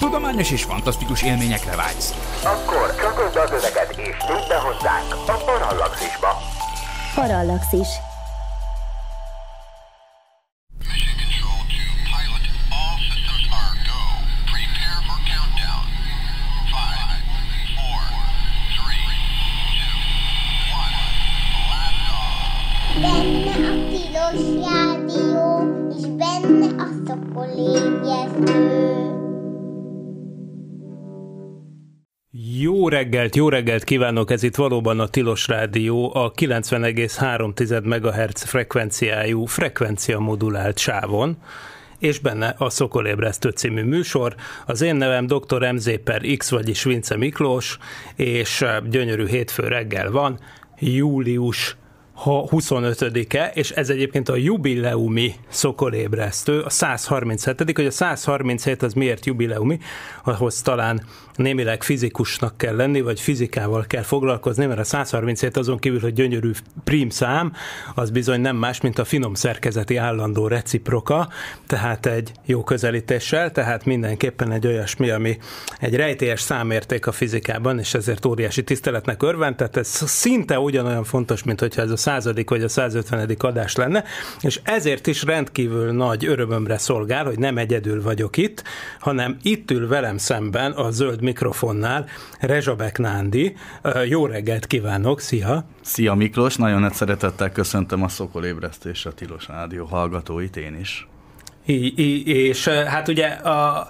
Tudományos és fantasztikus élményekre vágysz. Akkor csakodd az öveket és tűnj be hozzánk a Parallaxisba. Parallaxis. reggelt, jó reggelt kívánok! Ez itt valóban a Tilos Rádió, a 90,3 MHz frekvenciájú, frekvencia modulált sávon és benne a Szokolébresztő című műsor. Az én nevem dr. MZ per X, vagyis Vince Miklós, és gyönyörű hétfő reggel van, július 25-e, és ez egyébként a jubileumi szokolébresztő, a 137 hogy a 137 az miért jubileumi, ahhoz talán némileg fizikusnak kell lenni, vagy fizikával kell foglalkozni, mert a 137 azon kívül, hogy gyönyörű prim szám, az bizony nem más, mint a finom szerkezeti állandó reciproka, tehát egy jó közelítéssel, tehát mindenképpen egy olyasmi, ami egy rejtélyes számérték a fizikában, és ezért óriási tiszteletnek örvend, tehát ez szinte ugyanolyan fontos, mint hogyha ez a századik vagy a 150. adás lenne, és ezért is rendkívül nagy örömömre szolgál, hogy nem egyedül vagyok itt, hanem itt ül velem szemben a zöld zöld mikrofonnál Rezsabek Nándi. Jó reggelt kívánok, szia! Szia Miklós, nagyon nagy szeretettel köszöntöm a Szokol a Tilos Rádió hallgatóit én is. I, I, és hát ugye a,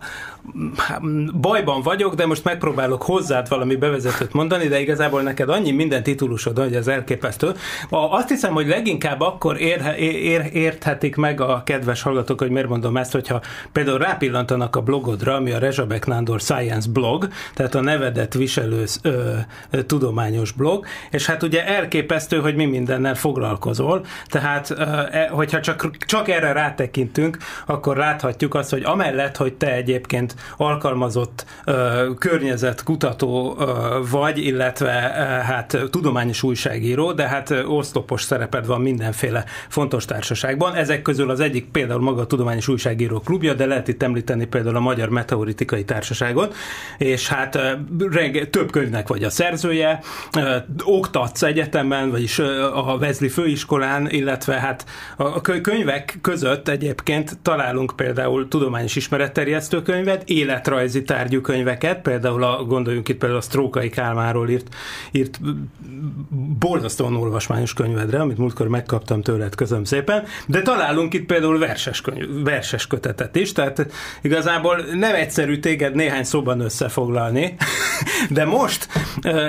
bajban vagyok, de most megpróbálok hozzád valami bevezetőt mondani, de igazából neked annyi minden titulusod, hogy az elképesztő. Azt hiszem, hogy leginkább akkor ér, ér, érthetik meg a kedves hallgatók, hogy miért mondom ezt, hogyha például rápillantanak a blogodra, ami a Rezsabek Nándor Science blog, tehát a nevedet viselő ö, tudományos blog, és hát ugye elképesztő, hogy mi mindennel foglalkozol, tehát ö, e, hogyha csak, csak erre rátekintünk, akkor láthatjuk azt, hogy amellett, hogy te egyébként alkalmazott környezetkutató vagy, illetve hát tudományos újságíró, de hát osztopos szereped van mindenféle fontos társaságban. Ezek közül az egyik például maga a Tudományos Újságíró Klubja, de lehet itt említeni például a Magyar Meteoritikai Társaságot, és hát renge, több könyvnek vagy a szerzője, oktatsz egyetemen, vagyis a vezli főiskolán, illetve hát a könyvek között egyébként találunk például tudományos ismeretterjesztő könyvet, könyveket, életrajzi tárgyú könyveket, például a, gondoljunk itt például a Strókai Kálmáról írt, írt borzasztóan olvasmányos könyvedre, amit múltkor megkaptam tőled, közöm szépen, de találunk itt például verses, könyv, verses kötetet is, tehát igazából nem egyszerű téged néhány szóban összefoglalni, de most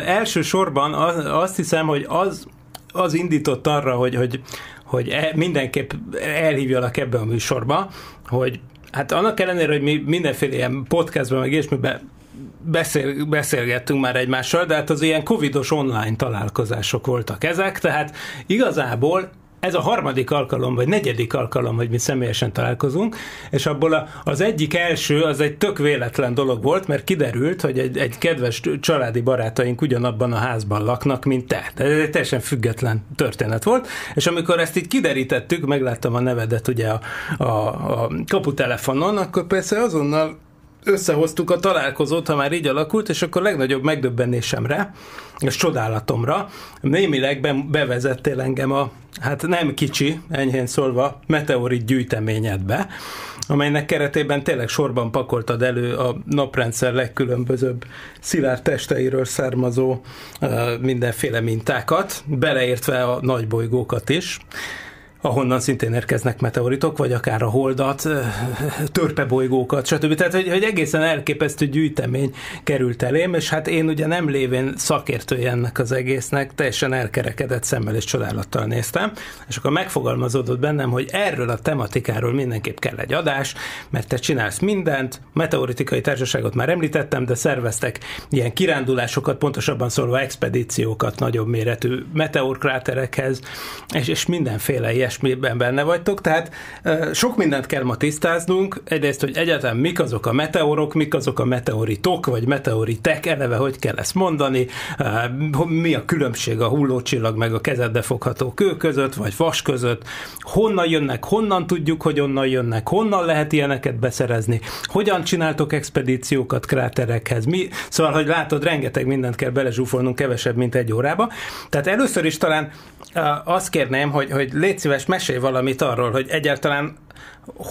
elsősorban azt hiszem, hogy az, az indított arra, hogy, hogy, hogy e- mindenképp elhívjalak ebbe a műsorba, hogy Hát annak ellenére, hogy mi mindenféle ilyen podcastben, meg ilyesmiben beszél, beszélgettünk már egymással, de hát az ilyen covidos online találkozások voltak ezek, tehát igazából ez a harmadik alkalom, vagy negyedik alkalom, hogy mi személyesen találkozunk, és abból a, az egyik első, az egy tök véletlen dolog volt, mert kiderült, hogy egy, egy kedves családi barátaink ugyanabban a házban laknak, mint te. Ez egy teljesen független történet volt, és amikor ezt így kiderítettük, megláttam a nevedet ugye a, a, a kaputelefonon, akkor persze azonnal összehoztuk a találkozót, ha már így alakult, és akkor legnagyobb megdöbbenésemre, és csodálatomra, némileg be, bevezettél engem a, hát nem kicsi, enyhén szólva, meteorit gyűjteményedbe, amelynek keretében tényleg sorban pakoltad elő a naprendszer legkülönbözőbb szilárd testeiről származó mindenféle mintákat, beleértve a nagybolygókat is ahonnan szintén érkeznek meteoritok, vagy akár a holdat, törpebolygókat, stb. Tehát, hogy, hogy egészen elképesztő gyűjtemény került elém, és hát én ugye nem lévén szakértője ennek az egésznek, teljesen elkerekedett szemmel és csodálattal néztem, és akkor megfogalmazódott bennem, hogy erről a tematikáról mindenképp kell egy adás, mert te csinálsz mindent, meteoritikai társaságot már említettem, de szerveztek ilyen kirándulásokat, pontosabban szólva expedíciókat nagyobb méretű meteorkráterekhez, és, és mindenféle ilyen ilyesmiben benne vagytok, tehát sok mindent kell ma tisztáznunk, egyrészt, hogy egyáltalán mik azok a meteorok, mik azok a meteoritok, vagy meteoritek, eleve hogy kell ezt mondani, mi a különbség a hullócsillag meg a kezedbe fogható kő között, vagy vas között, honnan jönnek, honnan tudjuk, hogy onnan jönnek, honnan lehet ilyeneket beszerezni, hogyan csináltok expedíciókat kráterekhez, mi, szóval, hogy látod, rengeteg mindent kell belezsúfolnunk kevesebb, mint egy órába. Tehát először is talán azt kérném, hogy, hogy légy szíves, András, mesél valamit arról, hogy egyáltalán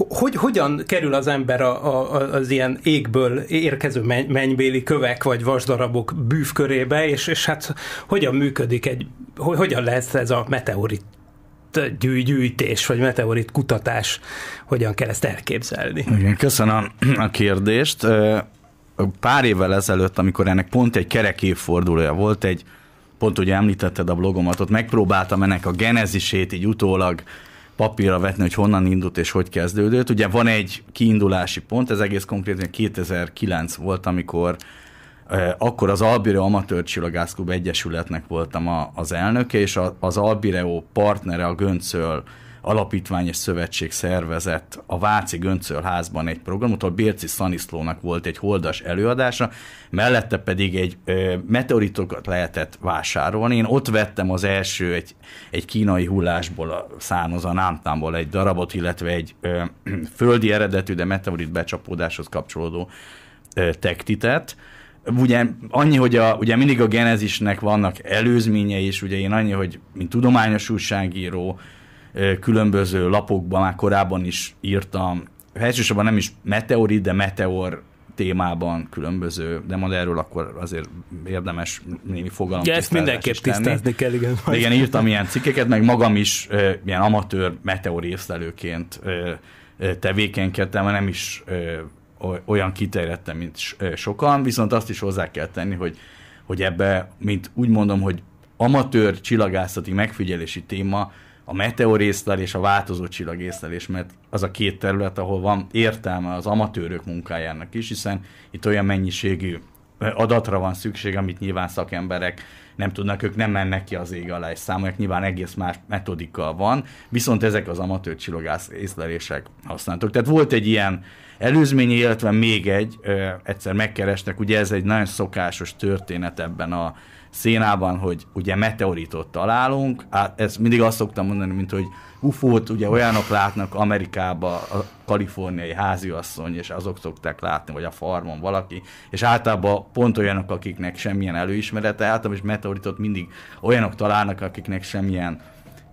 hogy, hogyan kerül az ember a, a, az ilyen égből érkező menny, mennybéli kövek vagy vasdarabok bűvkörébe, és, és hát hogyan működik egy, hogy, hogyan lesz ez a meteorit gyűjtés, vagy meteorit kutatás, hogyan kell ezt elképzelni? Igen, köszönöm a kérdést. Pár évvel ezelőtt, amikor ennek pont egy kerek évfordulója volt, egy pont ugye említetted a blogomat, ott megpróbáltam ennek a genezisét így utólag papírra vetni, hogy honnan indult és hogy kezdődött. Ugye van egy kiindulási pont, ez egész konkrétan 2009 volt, amikor eh, akkor az Albireo Amatőr Csillagászklub Egyesületnek voltam a, az elnöke, és a, az Albireo partnere a Göncöl alapítvány és szövetség szervezett a Váci Göncölházban egy programot, ahol Bérci Szaniszlónak volt egy holdas előadása, mellette pedig egy ö, meteoritokat lehetett vásárolni. Én ott vettem az első egy, egy kínai hullásból, a szánozan Námtámból egy darabot, illetve egy ö, földi eredetű, de meteorit becsapódáshoz kapcsolódó ö, tektitet ugye annyi, hogy a, ugye mindig a genezisnek vannak előzményei, és ugye én annyi, hogy mint tudományos újságíró, különböző lapokban már korábban is írtam, elsősorban nem is meteorit, de meteor témában különböző, de majd erről akkor azért érdemes némi fogalmat ja, ezt mindenképp tisztázni kell, igen. De igen, írtam ilyen cikkeket, meg magam is ilyen amatőr meteor észlelőként tevékenykedtem, mert nem is olyan kiterjedtem, mint sokan, viszont azt is hozzá kell tenni, hogy, hogy ebbe, mint úgy mondom, hogy amatőr csillagászati megfigyelési téma, a meteorészlel és a változó csillagészlelés, mert az a két terület, ahol van értelme az amatőrök munkájának is, hiszen itt olyan mennyiségű adatra van szükség, amit nyilván szakemberek nem tudnak, ők nem mennek ki az ég alá és számolják, nyilván egész más metodika van, viszont ezek az amatőr csillagász észlelések használtak. Tehát volt egy ilyen előzménye, illetve még egy, egyszer megkerestek, ugye ez egy nagyon szokásos történet ebben a szénában, hogy ugye meteoritot találunk, hát ezt mindig azt szoktam mondani, mint hogy UFO-t ugye olyanok látnak Amerikába, a kaliforniai háziasszony, és azok szokták látni, vagy a farmon valaki, és általában pont olyanok, akiknek semmilyen előismerete, általában is meteoritot mindig olyanok találnak, akiknek semmilyen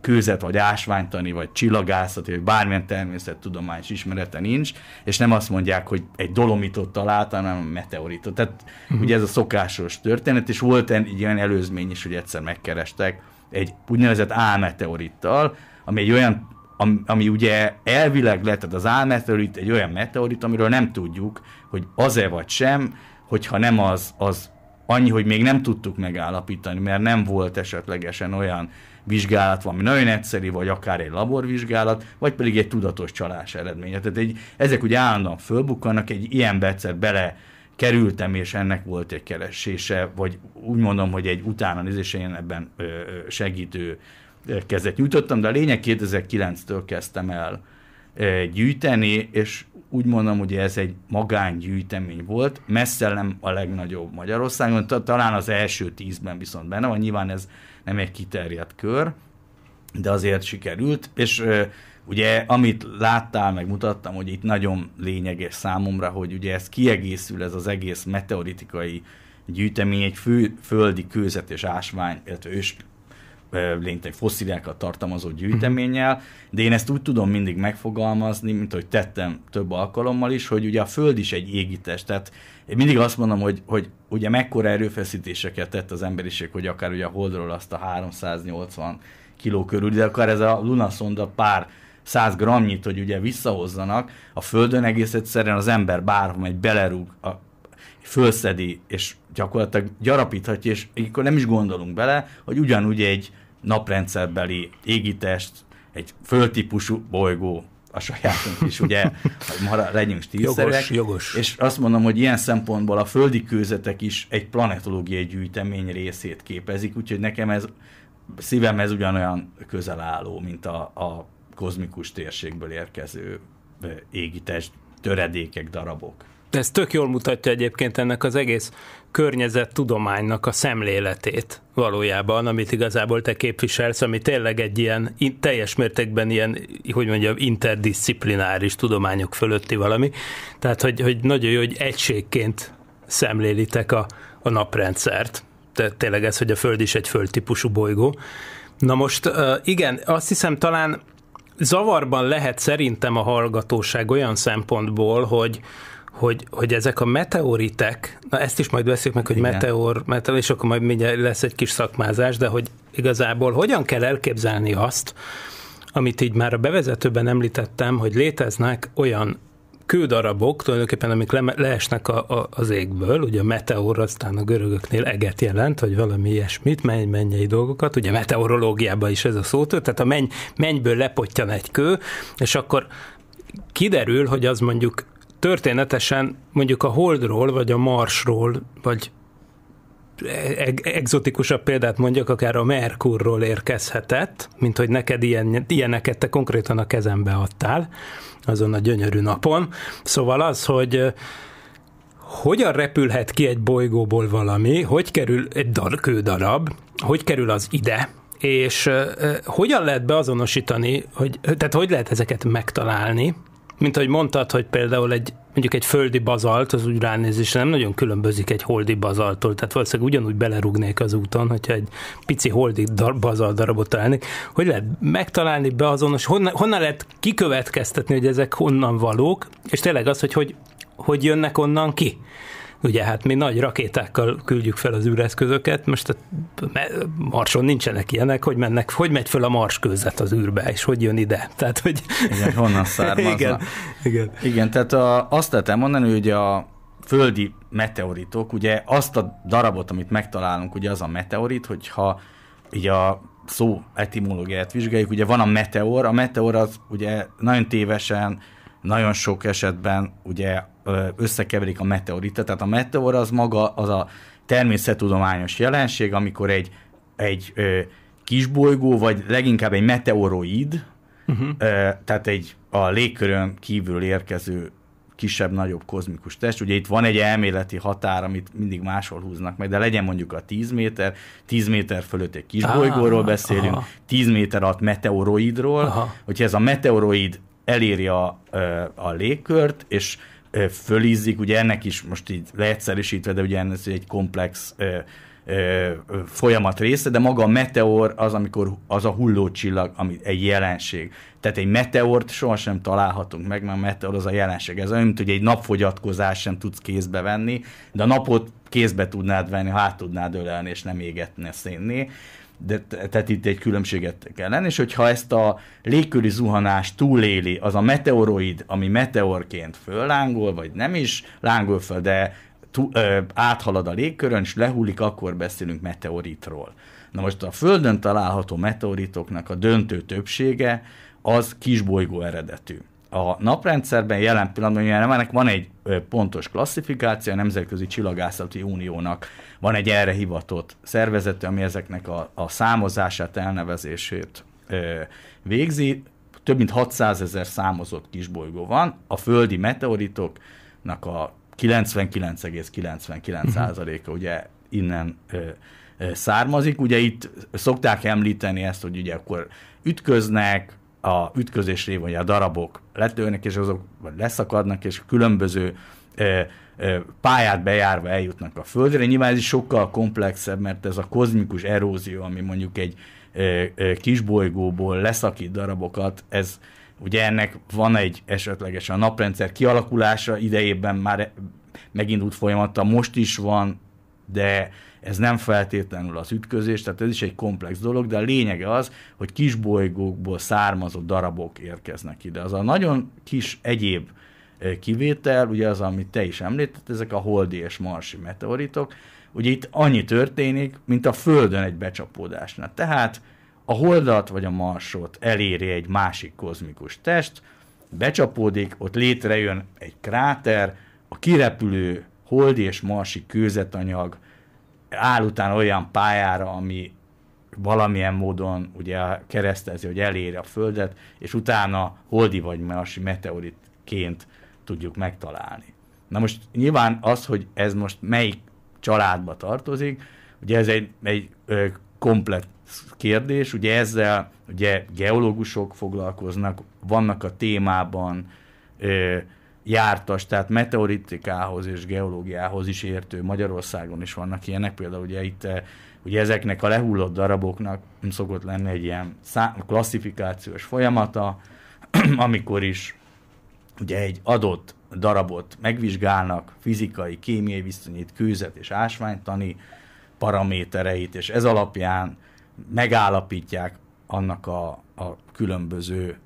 kőzet, vagy ásványtani, vagy csillagászati, vagy bármilyen természettudományos ismerete nincs, és nem azt mondják, hogy egy dolomitot találtam, hanem meteoritot. Tehát uh-huh. ugye ez a szokásos történet, és volt egy ilyen előzmény is, hogy egyszer megkerestek egy úgynevezett álmeteorittal, ami egy olyan ami, ami ugye elvileg lett, az álmeteorit egy olyan meteorit, amiről nem tudjuk, hogy az-e vagy sem, hogyha nem az, az annyi, hogy még nem tudtuk megállapítani, mert nem volt esetlegesen olyan vizsgálat, valami nagyon egyszerű, vagy akár egy laborvizsgálat, vagy pedig egy tudatos csalás eredménye. Tehát egy, ezek ugye állandóan fölbukkannak, egy ilyen egyszer bele kerültem, és ennek volt egy keresése, vagy úgy mondom, hogy egy utána én ebben segítő kezet nyújtottam, de a lényeg 2009-től kezdtem el gyűjteni, és úgy mondom, hogy ez egy magángyűjtemény volt, messze nem a legnagyobb Magyarországon, talán az első tízben viszont benne van, nyilván ez nem egy kiterjedt kör, de azért sikerült, és ugye amit láttál, meg mutattam, hogy itt nagyon lényeges számomra, hogy ugye ez kiegészül, ez az egész meteoritikai gyűjtemény egy fő, földi kőzet és ásvány, illetve ős, lénytelen fosszíliákat tartalmazó gyűjteménnyel, de én ezt úgy tudom mindig megfogalmazni, mint hogy tettem több alkalommal is, hogy ugye a Föld is egy égítest, tehát én mindig azt mondom, hogy, hogy ugye mekkora erőfeszítéseket tett az emberiség, hogy akár ugye a Holdról azt a 380 kiló körül, de akár ez a Luna szonda pár száz gramnyit, hogy ugye visszahozzanak, a Földön egész egyszerűen az ember bárhol egy belerúg a fölszedi, és gyakorlatilag gyarapíthatja, és akkor nem is gondolunk bele, hogy ugyanúgy egy naprendszerbeli égitest, egy föltípusú bolygó a sajátunk is, ugye, hogy mara, legyünk stílszerűek. Jogos, jogos. És azt mondom, hogy ilyen szempontból a földi kőzetek is egy planetológiai gyűjtemény részét képezik, úgyhogy nekem ez szívem ez ugyanolyan közel álló, mint a, a kozmikus térségből érkező égitest töredékek, darabok. De ez tök jól mutatja egyébként ennek az egész környezettudománynak a szemléletét valójában, amit igazából te képviselsz, ami tényleg egy ilyen teljes mértékben ilyen, hogy mondjam, interdisziplináris tudományok fölötti valami. Tehát, hogy, hogy nagyon jó, hogy egységként szemlélitek a, a naprendszert. Tehát tényleg ez, hogy a Föld is egy földtípusú bolygó. Na most igen, azt hiszem talán zavarban lehet szerintem a hallgatóság olyan szempontból, hogy hogy, hogy ezek a meteoritek, na ezt is majd veszük meg, hogy Igen. meteor, meteor, és akkor majd mindjárt lesz egy kis szakmázás, de hogy igazából hogyan kell elképzelni azt, amit így már a bevezetőben említettem, hogy léteznek olyan kődarabok, tulajdonképpen amik le, leesnek a, a, az égből, ugye a meteor aztán a görögöknél eget jelent, vagy valami ilyesmit, menny, mennyei dolgokat, ugye meteorológiában is ez a szótól, tehát a menny, mennyből lepottyan egy kő, és akkor kiderül, hogy az mondjuk történetesen mondjuk a Holdról, vagy a Marsról, vagy exotikusabb példát mondjak, akár a Merkurról érkezhetett, mint hogy neked ilyen, ilyeneket te konkrétan a kezembe adtál azon a gyönyörű napon. Szóval az, hogy hogyan repülhet ki egy bolygóból valami, hogy kerül egy dar, kődarab, hogy kerül az ide, és hogyan lehet beazonosítani, hogy, tehát hogy lehet ezeket megtalálni, mint ahogy mondtad, hogy például egy mondjuk egy földi bazalt, az úgy ránézésre nem nagyon különbözik egy holdi bazaltól, tehát valószínűleg ugyanúgy belerugnék az úton, hogyha egy pici holdi dar- bazalt darabot találnék. Hogy lehet megtalálni, beazonos, honnan, honnan lehet kikövetkeztetni, hogy ezek honnan valók, és tényleg az, hogy hogy, hogy jönnek onnan ki ugye hát mi nagy rakétákkal küldjük fel az űreszközöket, most a Marson nincsenek ilyenek, hogy mennek, hogy megy föl a Mars közvet az űrbe, és hogy jön ide. Tehát, hogy... Igen, honnan származna. Igen, igen. igen tehát a, azt lehet mondani, hogy a földi meteoritok, ugye azt a darabot, amit megtalálunk, ugye az a meteorit, hogyha így a szó etimológiát vizsgáljuk, ugye van a meteor, a meteor az ugye nagyon tévesen, nagyon sok esetben ugye összekeverik a meteorita. Tehát a meteor az maga az a természettudományos jelenség, amikor egy, egy kisbolygó, vagy leginkább egy meteoroid, uh-huh. tehát egy a légkörön kívül érkező kisebb-nagyobb kozmikus test. Ugye itt van egy elméleti határ, amit mindig máshol húznak meg, de legyen mondjuk a 10 méter, 10 méter fölött egy kis bolygóról ah, beszélünk, aha. 10 méter alatt meteoroidról, aha. hogyha ez a meteoroid eléri a, a légkört, és fölízzik, ugye ennek is most így leegyszerűsítve, de ugye ez egy komplex ö, ö, folyamat része, de maga a meteor az, amikor az a hullócsillag, ami egy jelenség. Tehát egy meteort sohasem találhatunk meg, mert a meteor az a jelenség. Ez olyan, mint hogy egy napfogyatkozás sem tudsz kézbe venni, de a napot kézbe tudnád venni, ha át tudnád ölelni, és nem égetni a de, tehát itt egy különbséget kell lenni, és hogyha ezt a légköri zuhanást túléli, az a meteoroid, ami meteorként föllángol, vagy nem is lángol föl, de tú, ö, áthalad a légkörön, és lehullik, akkor beszélünk meteoritról. Na most a Földön található meteoritoknak a döntő többsége az kisbolygó eredetű a naprendszerben jelen pillanatban, mert ennek van egy pontos klasszifikáció, a Nemzetközi Csillagászati Uniónak van egy erre hivatott szervezete, ami ezeknek a, a számozását, elnevezését ö, végzi. Több mint 600 ezer számozott kisbolygó van, a földi meteoritoknak a 99,99%-a ugye innen ö, származik. Ugye itt szokták említeni ezt, hogy ugye akkor ütköznek, a ütközés révén, a darabok letőnek, és azok leszakadnak, és különböző ö, ö, pályát bejárva eljutnak a Földre. Nyilván ez is sokkal komplexebb, mert ez a kozmikus erózió, ami mondjuk egy ö, ö, kisbolygóból leszakít darabokat, ez ugye ennek van egy esetleges a naprendszer kialakulása idejében már megindult folyamata, most is van, de ez nem feltétlenül az ütközés, tehát ez is egy komplex dolog, de a lényege az, hogy kisbolygókból származó darabok érkeznek ide. Az a nagyon kis egyéb eh, kivétel, ugye az, amit te is említett, ezek a holdi és marsi meteoritok, ugye itt annyi történik, mint a Földön egy becsapódásnál. Tehát a holdat vagy a marsot eléri egy másik kozmikus test, becsapódik, ott létrejön egy kráter, a kirepülő holdi és marsi kőzetanyag áll után olyan pályára, ami valamilyen módon ugye keresztezi, hogy eléri a Földet, és utána holdi vagy másik meteoritként tudjuk megtalálni. Na most nyilván az, hogy ez most melyik családba tartozik, ugye ez egy, egy ö, komplet kérdés, ugye ezzel ugye geológusok foglalkoznak, vannak a témában ö, jártas, tehát meteoritikához és geológiához is értő Magyarországon is vannak ilyenek, például ugye itt eh, ugye ezeknek a lehullott daraboknak szokott lenni egy ilyen klasszifikációs folyamata, amikor is ugye egy adott darabot megvizsgálnak, fizikai, kémiai viszonyít, kőzet és ásványtani paramétereit, és ez alapján megállapítják annak a, a különböző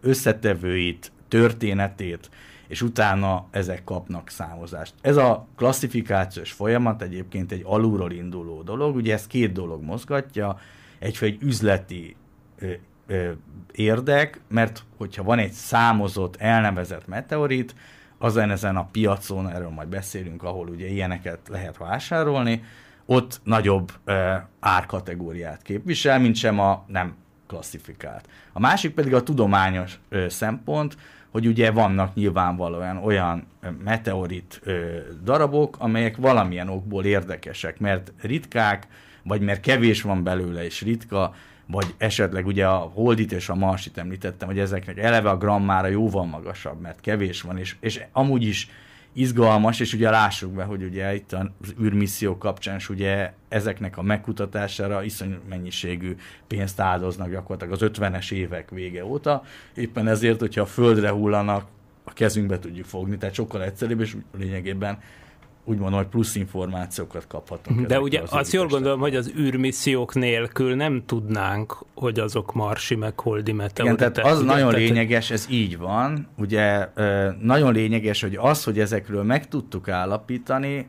összetevőit, történetét, és utána ezek kapnak számozást. Ez a klasszifikációs folyamat egyébként egy alulról induló dolog, ugye ez két dolog mozgatja, egyfajta egy üzleti ö, ö, érdek, mert hogyha van egy számozott, elnevezett meteorit, azon ezen a piacon, erről majd beszélünk, ahol ugye ilyeneket lehet vásárolni, ott nagyobb ö, árkategóriát képvisel, mint sem a nem klasszifikált. A másik pedig a tudományos ö, szempont, hogy ugye vannak nyilvánvalóan olyan meteorit ö, darabok, amelyek valamilyen okból érdekesek, mert ritkák, vagy mert kevés van belőle és ritka, vagy esetleg ugye a Holdit és a Marsit említettem, hogy ezeknek eleve a grammára jóval magasabb, mert kevés van, és, és amúgy is izgalmas, és ugye lássuk be, hogy ugye itt az űrmisszió kapcsán is ugye ezeknek a megkutatására iszonyú mennyiségű pénzt áldoznak gyakorlatilag az 50-es évek vége óta. Éppen ezért, hogyha a földre hullanak, a kezünkbe tudjuk fogni, tehát sokkal egyszerűbb, és lényegében úgymond nagy plusz információkat kaphatunk. De ugye az azt jól gondolom, hogy az űrmissziók nélkül nem tudnánk, hogy azok marsi meg holdi meteoritek. Igen, tehát az ugye? nagyon tehát... lényeges, ez így van. Ugye nagyon lényeges, hogy az, hogy ezekről meg tudtuk állapítani,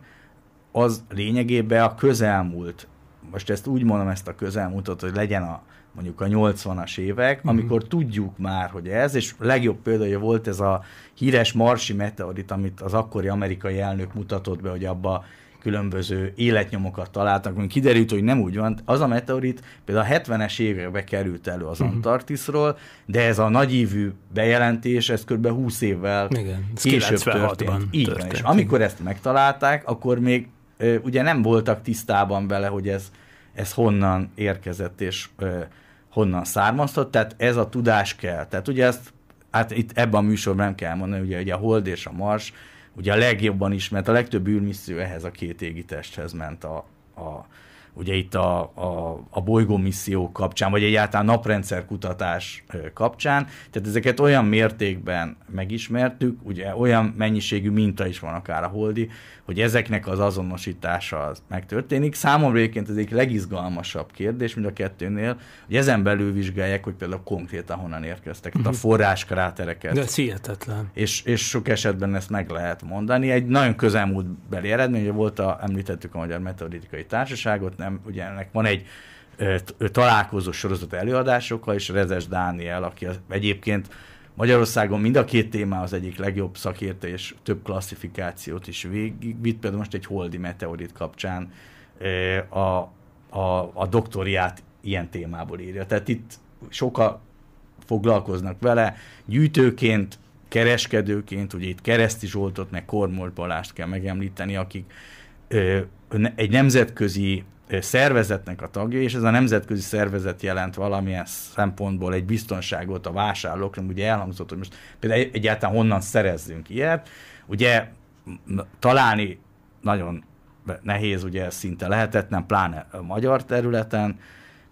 az lényegében a közelmúlt. Most ezt úgy mondom, ezt a közelmúltot, hogy legyen a mondjuk a 80-as évek, mm-hmm. amikor tudjuk már, hogy ez, és legjobb példája volt ez a híres marsi meteorit, amit az akkori amerikai elnök mutatott be, hogy abba különböző életnyomokat találtak, amikor kiderült, hogy nem úgy van. Az a meteorit például a 70-es évekbe került elő az uh-huh. Antarktiszról, de ez a nagyívű bejelentés, ez kb. 20 évvel Igen, később történt. Így történt. és amikor ezt megtalálták, akkor még ugye nem voltak tisztában vele, hogy ez, ez honnan érkezett, és honnan származtat, tehát ez a tudás kell. Tehát ugye ezt, hát itt ebben a műsorban nem kell mondani, ugye, ugye a Hold és a Mars, ugye a legjobban ismert, a legtöbb űrmisszió ehhez a két égitesthez ment a, a ugye itt a, a, a misszió kapcsán, vagy egyáltalán naprendszer kutatás kapcsán. Tehát ezeket olyan mértékben megismertük, ugye olyan mennyiségű minta is van akár a holdi, hogy ezeknek az azonosítása az megtörténik. Számomra egyébként az egyik legizgalmasabb kérdés mint a kettőnél, hogy ezen belül vizsgálják, hogy például konkrétan honnan érkeztek, uh-huh. a mhm. forráskrátereket. De ez hihetetlen. És, és sok esetben ezt meg lehet mondani. Egy nagyon beli eredmény, ugye volt a, említettük a Magyar Meteoritikai Társaságot, nem, ugye ennek van egy találkozó sorozat előadásokkal, és Rezes Dániel, aki az, egyébként Magyarországon mind a két téma az egyik legjobb szakértő, és több klasszifikációt is végigvitt. Például most egy holdi meteorit kapcsán eh, a, a, a doktoriát ilyen témából írja. Tehát itt sokan foglalkoznak vele, gyűjtőként, kereskedőként, ugye itt Kereszti Zsoltot, meg Kormor Balást kell megemlíteni, akik ö, eh, egy nemzetközi szervezetnek a tagja, és ez a nemzetközi szervezet jelent valamilyen szempontból egy biztonságot a vásárlóknak, ugye elhangzott, hogy most például egyáltalán honnan szerezzünk ilyet, ugye találni nagyon nehéz, ugye szinte lehetetlen, pláne a magyar területen,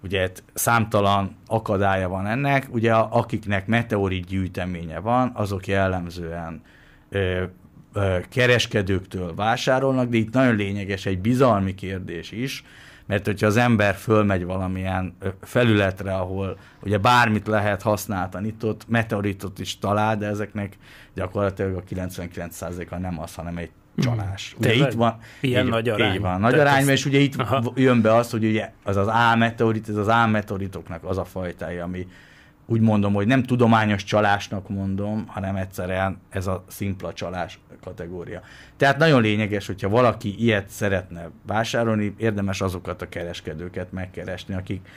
ugye számtalan akadálya van ennek, ugye akiknek meteorit gyűjteménye van, azok jellemzően ö, ö, kereskedőktől vásárolnak, de itt nagyon lényeges egy bizalmi kérdés is, mert hogyha az ember fölmegy valamilyen felületre, ahol ugye bármit lehet használni, itt ott meteoritot is talál, de ezeknek gyakorlatilag a 99%-a nem az, hanem egy mhm. csalás. Ugye itt van, Ilyen így, nagy arány. Így van, nagy arány, és ugye itt aha. jön be az, hogy ugye az az álmeteorit, ez az álmeteoritoknak az a fajtája, ami úgy mondom, hogy nem tudományos csalásnak mondom, hanem egyszerűen ez a szimpla csalás kategória. Tehát nagyon lényeges, hogyha valaki ilyet szeretne vásárolni, érdemes azokat a kereskedőket megkeresni, akik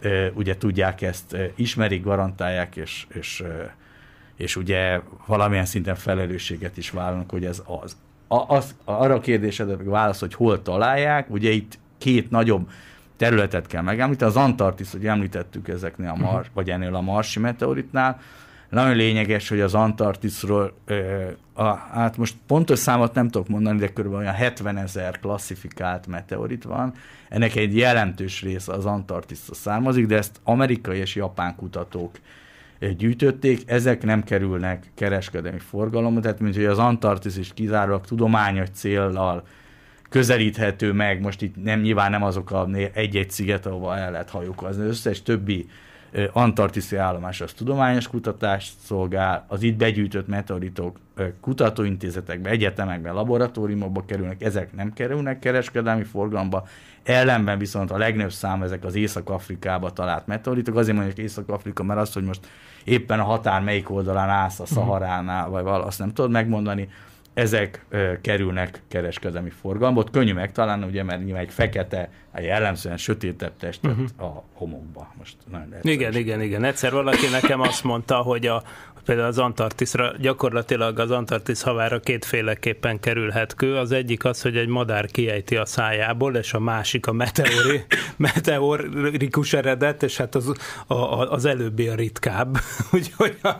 ö, ugye tudják ezt, ö, ismerik, garantálják, és, és, ö, és ugye valamilyen szinten felelősséget is vállalnak, hogy ez az. A, az arra a kérdésedre válasz, hogy hol találják, ugye itt két nagyobb területet kell megemlíteni. Az Antarktisz, hogy említettük ezeknél a mhm. mar, uh-huh. vagy ennél a marsi meteoritnál, nagyon lényeges, hogy az Antarktiszról, hát most pontos számot nem tudok mondani, de körülbelül olyan 70 ezer klasszifikált meteorit van. Ennek egy jelentős része az Antarktiszra származik, de ezt amerikai és japán kutatók gyűjtötték, ezek nem kerülnek kereskedelmi forgalomba, tehát mint hogy az Antarktisz is kizárólag tudományos céllal közelíthető meg, most itt nem nyilván nem azok a egy-egy sziget, ahova el lehet hajókozni, az összes többi antartiszi állomás az tudományos kutatást szolgál, az itt begyűjtött meteoritok kutatóintézetekbe, egyetemekbe, laboratóriumokba kerülnek, ezek nem kerülnek kereskedelmi forgalomba, ellenben viszont a legnagyobb szám ezek az Észak-Afrikába talált meteoritok, azért mondjuk Észak-Afrika, mert azt, hogy most éppen a határ melyik oldalán állsz, a mhm. Szaharánál, vagy val, azt nem tudod megmondani, ezek ö, kerülnek kereskedelmi forgalmat. Könnyű megtalálni, ugye, mert nyilván egy fekete, egy jellemzően sötétebb testet uh-huh. a homokba. Most nagyon igen, igen, igen. Egyszer valaki nekem azt mondta, hogy a, például az Antarktiszra, gyakorlatilag az Antarktisz havára kétféleképpen kerülhet kő. Az egyik az, hogy egy madár kiejti a szájából, és a másik a meteori, meteorikus eredet, és hát az, a, az előbbi a ritkább. Úgyhogy a,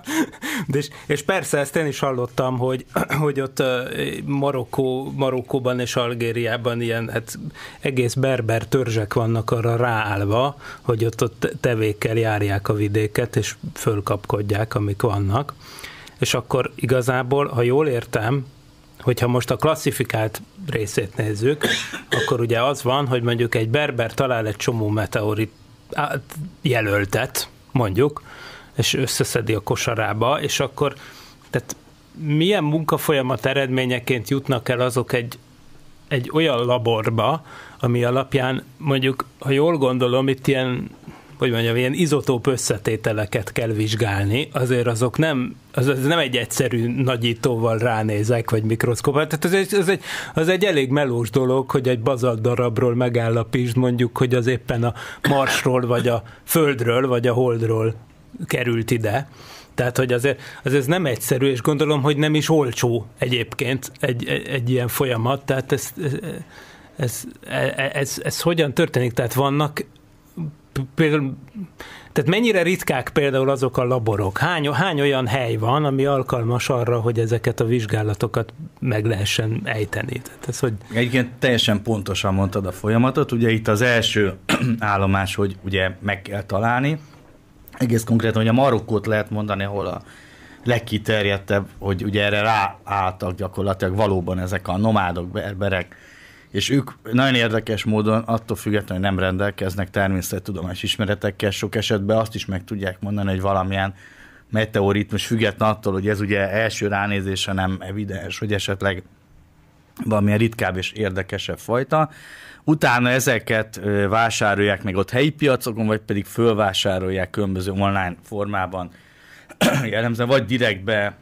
és, és persze ezt én is hallottam, hogy, hogy ott Marokkó, Marokkóban és Algériában ilyen hát egész berber törzsek vannak arra ráállva, hogy ott, ott tevékkel járják a vidéket, és fölkapkodják, amik vannak vannak, és akkor igazából, ha jól értem, hogyha most a klasszifikált részét nézzük, akkor ugye az van, hogy mondjuk egy berber talál egy csomó meteorit jelöltet, mondjuk, és összeszedi a kosarába, és akkor tehát milyen munkafolyamat eredményeként jutnak el azok egy, egy olyan laborba, ami alapján mondjuk, ha jól gondolom, itt ilyen hogy mondjam, ilyen izotóp összetételeket kell vizsgálni, azért azok nem, az, az nem egy egyszerű nagyítóval ránézek, vagy mikroszkóppal, tehát az egy, az, egy, az egy elég melós dolog, hogy egy bazalt darabról megállapítsd mondjuk, hogy az éppen a Marsról, vagy a Földről, vagy a Holdról került ide. Tehát, hogy azért, az ez nem egyszerű, és gondolom, hogy nem is olcsó egyébként egy, egy, egy ilyen folyamat. Tehát ez, ez, ez, ez, ez, ez hogyan történik? Tehát vannak például, tehát mennyire ritkák például azok a laborok? Hány, hány olyan hely van, ami alkalmas arra, hogy ezeket a vizsgálatokat meg lehessen ejteni? Tehát ez, hogy... Egyébként teljesen pontosan mondtad a folyamatot. Ugye itt az első állomás, hogy ugye meg kell találni. Egész konkrétan, hogy a Marokkót lehet mondani, ahol a legkiterjedtebb, hogy ugye erre ráálltak gyakorlatilag valóban ezek a nomádok, berberek, és ők nagyon érdekes módon attól függetlenül, hogy nem rendelkeznek természettudományos ismeretekkel, sok esetben azt is meg tudják mondani, hogy valamilyen meteoritmus független attól, hogy ez ugye első ránézése nem evidens, hogy esetleg valamilyen ritkább és érdekesebb fajta. Utána ezeket vásárolják meg ott helyi piacokon, vagy pedig fölvásárolják különböző online formában, jellemzően vagy direktbe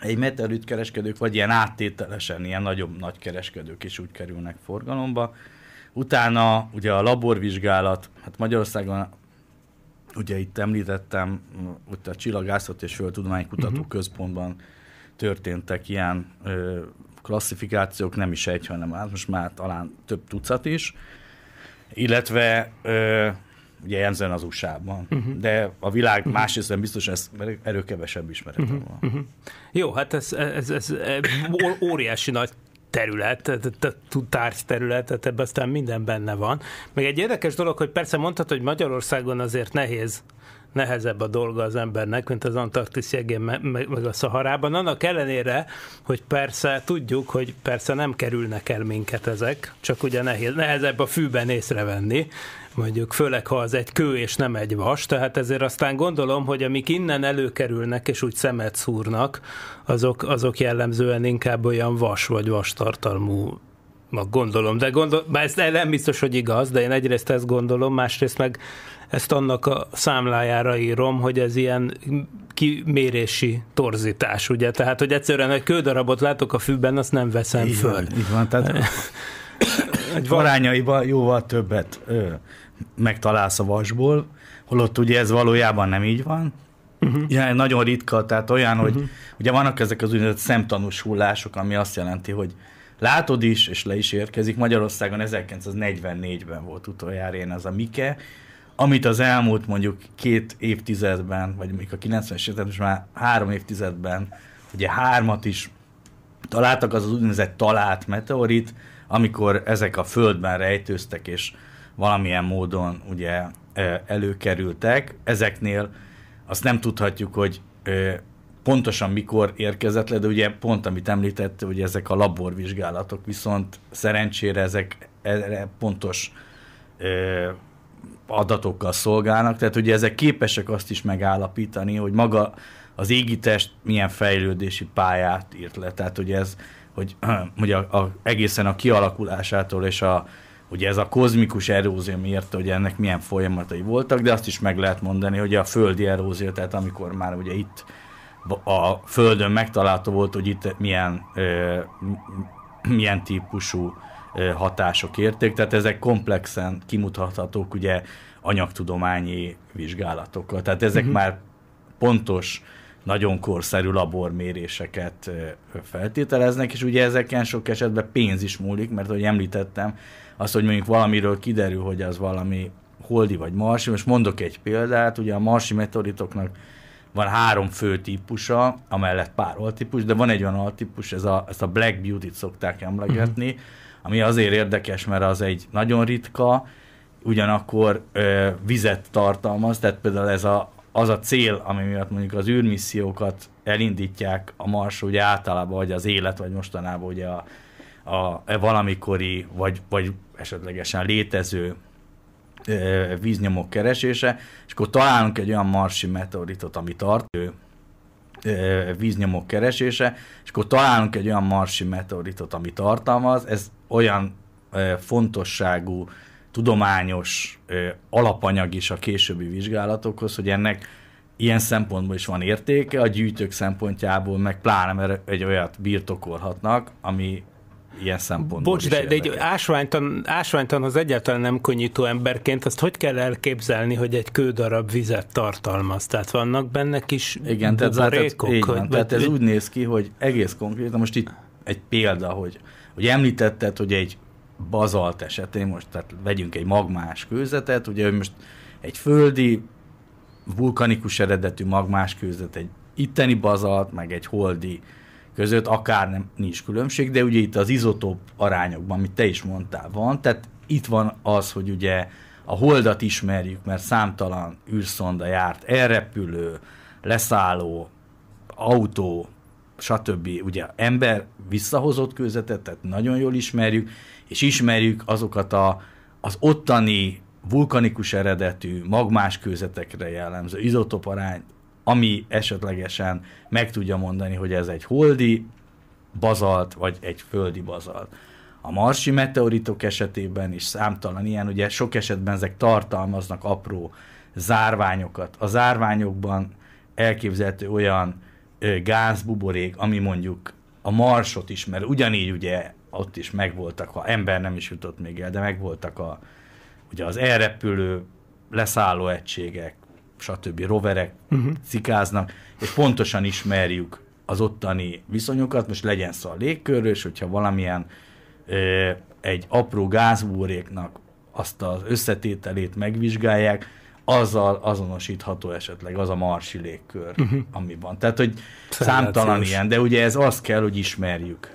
egy meterüt kereskedők, vagy ilyen áttételesen, ilyen nagyobb nagy kereskedők is úgy kerülnek forgalomba. Utána ugye a laborvizsgálat, hát Magyarországon ugye itt említettem, ott a Csillagászat és Földtudományi Kutató uh-huh. Mhm. történtek ilyen ö, klasszifikációk, nem is egy, hanem hát most már talán több tucat is, illetve ö, ugye Jensen az usa uh-huh. Mhm. de a világ uh-huh. más részben biztos ez, erről kevesebb ismeretem uh-huh. van. Uh-huh. Jó, hát ez, ez, ez, ez óriási nagy terület, terület, tehát ebben aztán minden benne van. Meg egy érdekes dolog, hogy persze mondhatod, hogy Magyarországon azért nehéz nehezebb a dolga az embernek, mint az Antarktisz jegén meg a Szaharában. Annak ellenére, hogy persze tudjuk, hogy persze nem kerülnek el minket ezek, csak ugye nehéz, nehezebb a fűben észrevenni, mondjuk, főleg ha az egy kő és nem egy vas, tehát ezért aztán gondolom, hogy amik innen előkerülnek és úgy szemet szúrnak, azok, azok jellemzően inkább olyan vas vagy vas tartalmú gondolom, de gondol, bár ez nem biztos, hogy igaz, de én egyrészt ezt gondolom, másrészt meg ezt annak a számlájára írom, hogy ez ilyen kimérési torzítás, ugye? Tehát, hogy egyszerűen egy kődarabot látok a fűben, azt nem veszem így föl. Van, így van, tehát arányaiban jóval többet ö, megtalálsz a vasból, holott ugye ez valójában nem így van. Uh-huh. Mhm. Ilyen nagyon ritka, tehát olyan, uh-huh. hogy mhm. ugye vannak ezek az úgynevezett szemtanús hullások, ami azt jelenti, hogy látod is, és le is érkezik. Magyarországon 1944-ben volt utoljára én az a Mike, amit az elmúlt mondjuk két évtizedben, vagy mondjuk a 90-es években, most már három évtizedben, ugye hármat is találtak, az az úgynevezett talált meteorit, amikor ezek a földben rejtőztek, és valamilyen módon ugye e, előkerültek. Ezeknél azt nem tudhatjuk, hogy e, pontosan mikor érkezett le, de ugye pont amit említett, hogy ezek a laborvizsgálatok, viszont szerencsére ezek erre pontos e, adatokkal szolgálnak, tehát ugye ezek képesek azt is megállapítani, hogy maga az égitest milyen fejlődési pályát írt le. Tehát ugye ez, hogy, hogy a, a, egészen a kialakulásától és a, ugye ez a kozmikus erózió miért, hogy ennek milyen folyamatai voltak, de azt is meg lehet mondani, hogy a földi erózió, tehát amikor már ugye itt a földön megtalálta volt, hogy itt milyen, ö, milyen típusú ö, hatások érték, tehát ezek komplexen kimutathatók ugye anyagtudományi vizsgálatokkal. Tehát ezek uh-huh. már pontos, nagyon korszerű laborméréseket feltételeznek, és ugye ezeken sok esetben pénz is múlik, mert ahogy említettem, az, hogy mondjuk valamiről kiderül, hogy az valami holdi vagy marsi. Most mondok egy példát, ugye a marsi meteoritoknak van három fő típusa, amellett pár altípus, de van egy olyan altípus, ez a, ezt a Black Beauty-t szokták emlegetni, uh-huh. ami azért érdekes, mert az egy nagyon ritka, ugyanakkor ö, vizet tartalmaz, tehát például ez a, az a cél, ami miatt mondjuk az űrmissziókat elindítják a Mars, ugye általában, vagy az élet, vagy mostanában ugye a, a, a e valamikori, vagy, vagy esetlegesen létező víznyomok keresése, és akkor találunk egy olyan marsi meteoritot, ami tartó víznyomok keresése, és akkor találunk egy olyan marsi meteoritot, ami tartalmaz, ez olyan fontosságú, tudományos alapanyag is a későbbi vizsgálatokhoz, hogy ennek ilyen szempontból is van értéke, a gyűjtők szempontjából meg pláne, mert egy olyat birtokolhatnak, ami ilyen szempontból. Bocs, de, de egy ásványtan, ásványtanhoz egyáltalán nem konyító emberként, azt hogy kell elképzelni, hogy egy kődarab vizet tartalmaz? Tehát vannak benne kis Igen, tehát, tehát, hogy, van, tehát ez úgy néz ki, hogy egész konkrétan, most itt egy példa, hogy, hogy említetted, hogy egy bazalt esetén, most tehát vegyünk egy magmás kőzetet, ugye most egy földi, vulkanikus eredetű magmás kőzet, egy itteni bazalt, meg egy holdi között akár nem, nincs különbség, de ugye itt az izotóp arányokban, amit te is mondtál, van, tehát itt van az, hogy ugye a holdat ismerjük, mert számtalan űrszonda járt, elrepülő, leszálló, autó, stb. Ugye ember visszahozott kőzetet, tehát nagyon jól ismerjük, és ismerjük azokat a, az ottani vulkanikus eredetű magmás kőzetekre jellemző izotoparány ami esetlegesen meg tudja mondani, hogy ez egy holdi bazalt, vagy egy földi bazalt. A marsi meteoritok esetében is számtalan ilyen, ugye sok esetben ezek tartalmaznak apró zárványokat. A zárványokban elképzelhető olyan ö, gázbuborék, ami mondjuk a marsot is, mert ugyanígy ugye ott is megvoltak, ha ember nem is jutott még el, de megvoltak a, ugye az elrepülő leszálló egységek, stb. roverek uh-huh. cikáznak, és pontosan ismerjük az ottani viszonyokat, most legyen szó a légkörről, és hogyha valamilyen ö, egy apró gázbúréknak azt az összetételét megvizsgálják, azzal azonosítható esetleg az a marsi légkör, uh-huh. Mhm. ami van. Tehát, hogy Szerencés. számtalan ilyen, de ugye ez az kell, hogy ismerjük.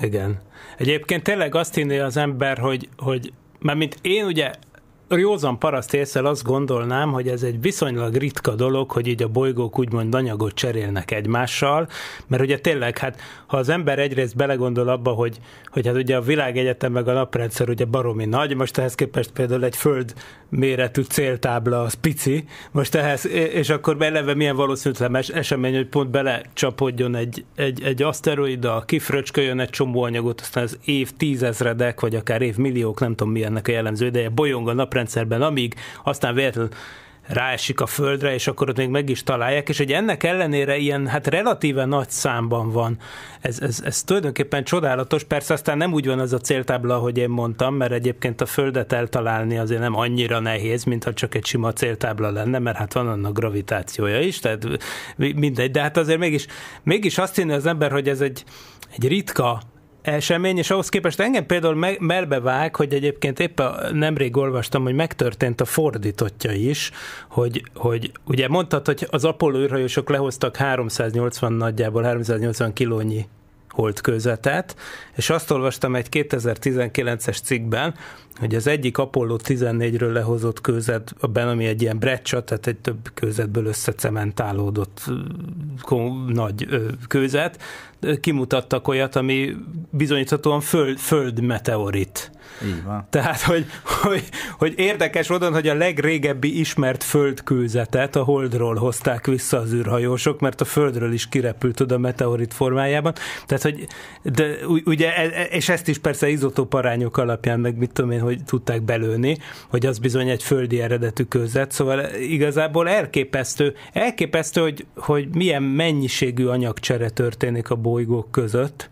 Igen. Egyébként tényleg azt hinné az ember, hogy, hogy mert mint én ugye józan paraszt észel azt gondolnám, hogy ez egy viszonylag ritka dolog, hogy így a bolygók úgymond anyagot cserélnek egymással, mert ugye tényleg, hát ha az ember egyrészt belegondol abba, hogy, hogy hát ugye a világegyetem meg a naprendszer ugye baromi nagy, most ehhez képest például egy föld méretű céltábla az pici, most ehhez, és akkor eleve milyen valószínűtlen esemény, hogy pont belecsapodjon egy, egy, egy aszteroida, kifröcsköljön egy csomó anyagot, aztán az év tízezredek, vagy akár évmilliók, nem tudom mi ennek a jellemző ideje, bolyong a nap naprendszerben, amíg aztán véletlenül ráesik a földre, és akkor ott még meg is találják, és hogy ennek ellenére ilyen hát relatíve nagy számban van. Ez, ez, ez tulajdonképpen csodálatos, persze aztán nem úgy van az a céltábla, ahogy én mondtam, mert egyébként a földet eltalálni azért nem annyira nehéz, mint ha csak egy sima céltábla lenne, mert hát van annak gravitációja is, tehát mindegy, de hát azért mégis, mégis azt hinni az ember, hogy ez egy, egy ritka esemény, és ahhoz képest engem például me- melbevág, hogy egyébként éppen nemrég olvastam, hogy megtörtént a fordítottja is, hogy, hogy ugye mondtad, hogy az Apollo űrhajósok lehoztak 380 nagyjából 380 kilónyi holdkőzetet, és azt olvastam egy 2019-es cikkben, hogy az egyik Apollo 14-ről lehozott kőzetben, ami egy ilyen breccsa, tehát egy több kőzetből összecementálódott nagy kőzet, kimutattak olyat, ami bizonyíthatóan föld, meteorit. Így van. Tehát, hogy, hogy, hogy érdekes módon, hogy a legrégebbi ismert földkőzetet a Holdról hozták vissza az űrhajósok, mert a Földről is kirepült oda meteorit formájában. Tehát, hogy de, ugye, e, e, és ezt is persze izotóparányok alapján, meg mit tudom én, hogy tudták belőni, hogy az bizony egy földi eredetű kőzet, szóval igazából elképesztő, elképesztő, hogy, hogy milyen mennyiségű anyagcsere történik a bolygók között,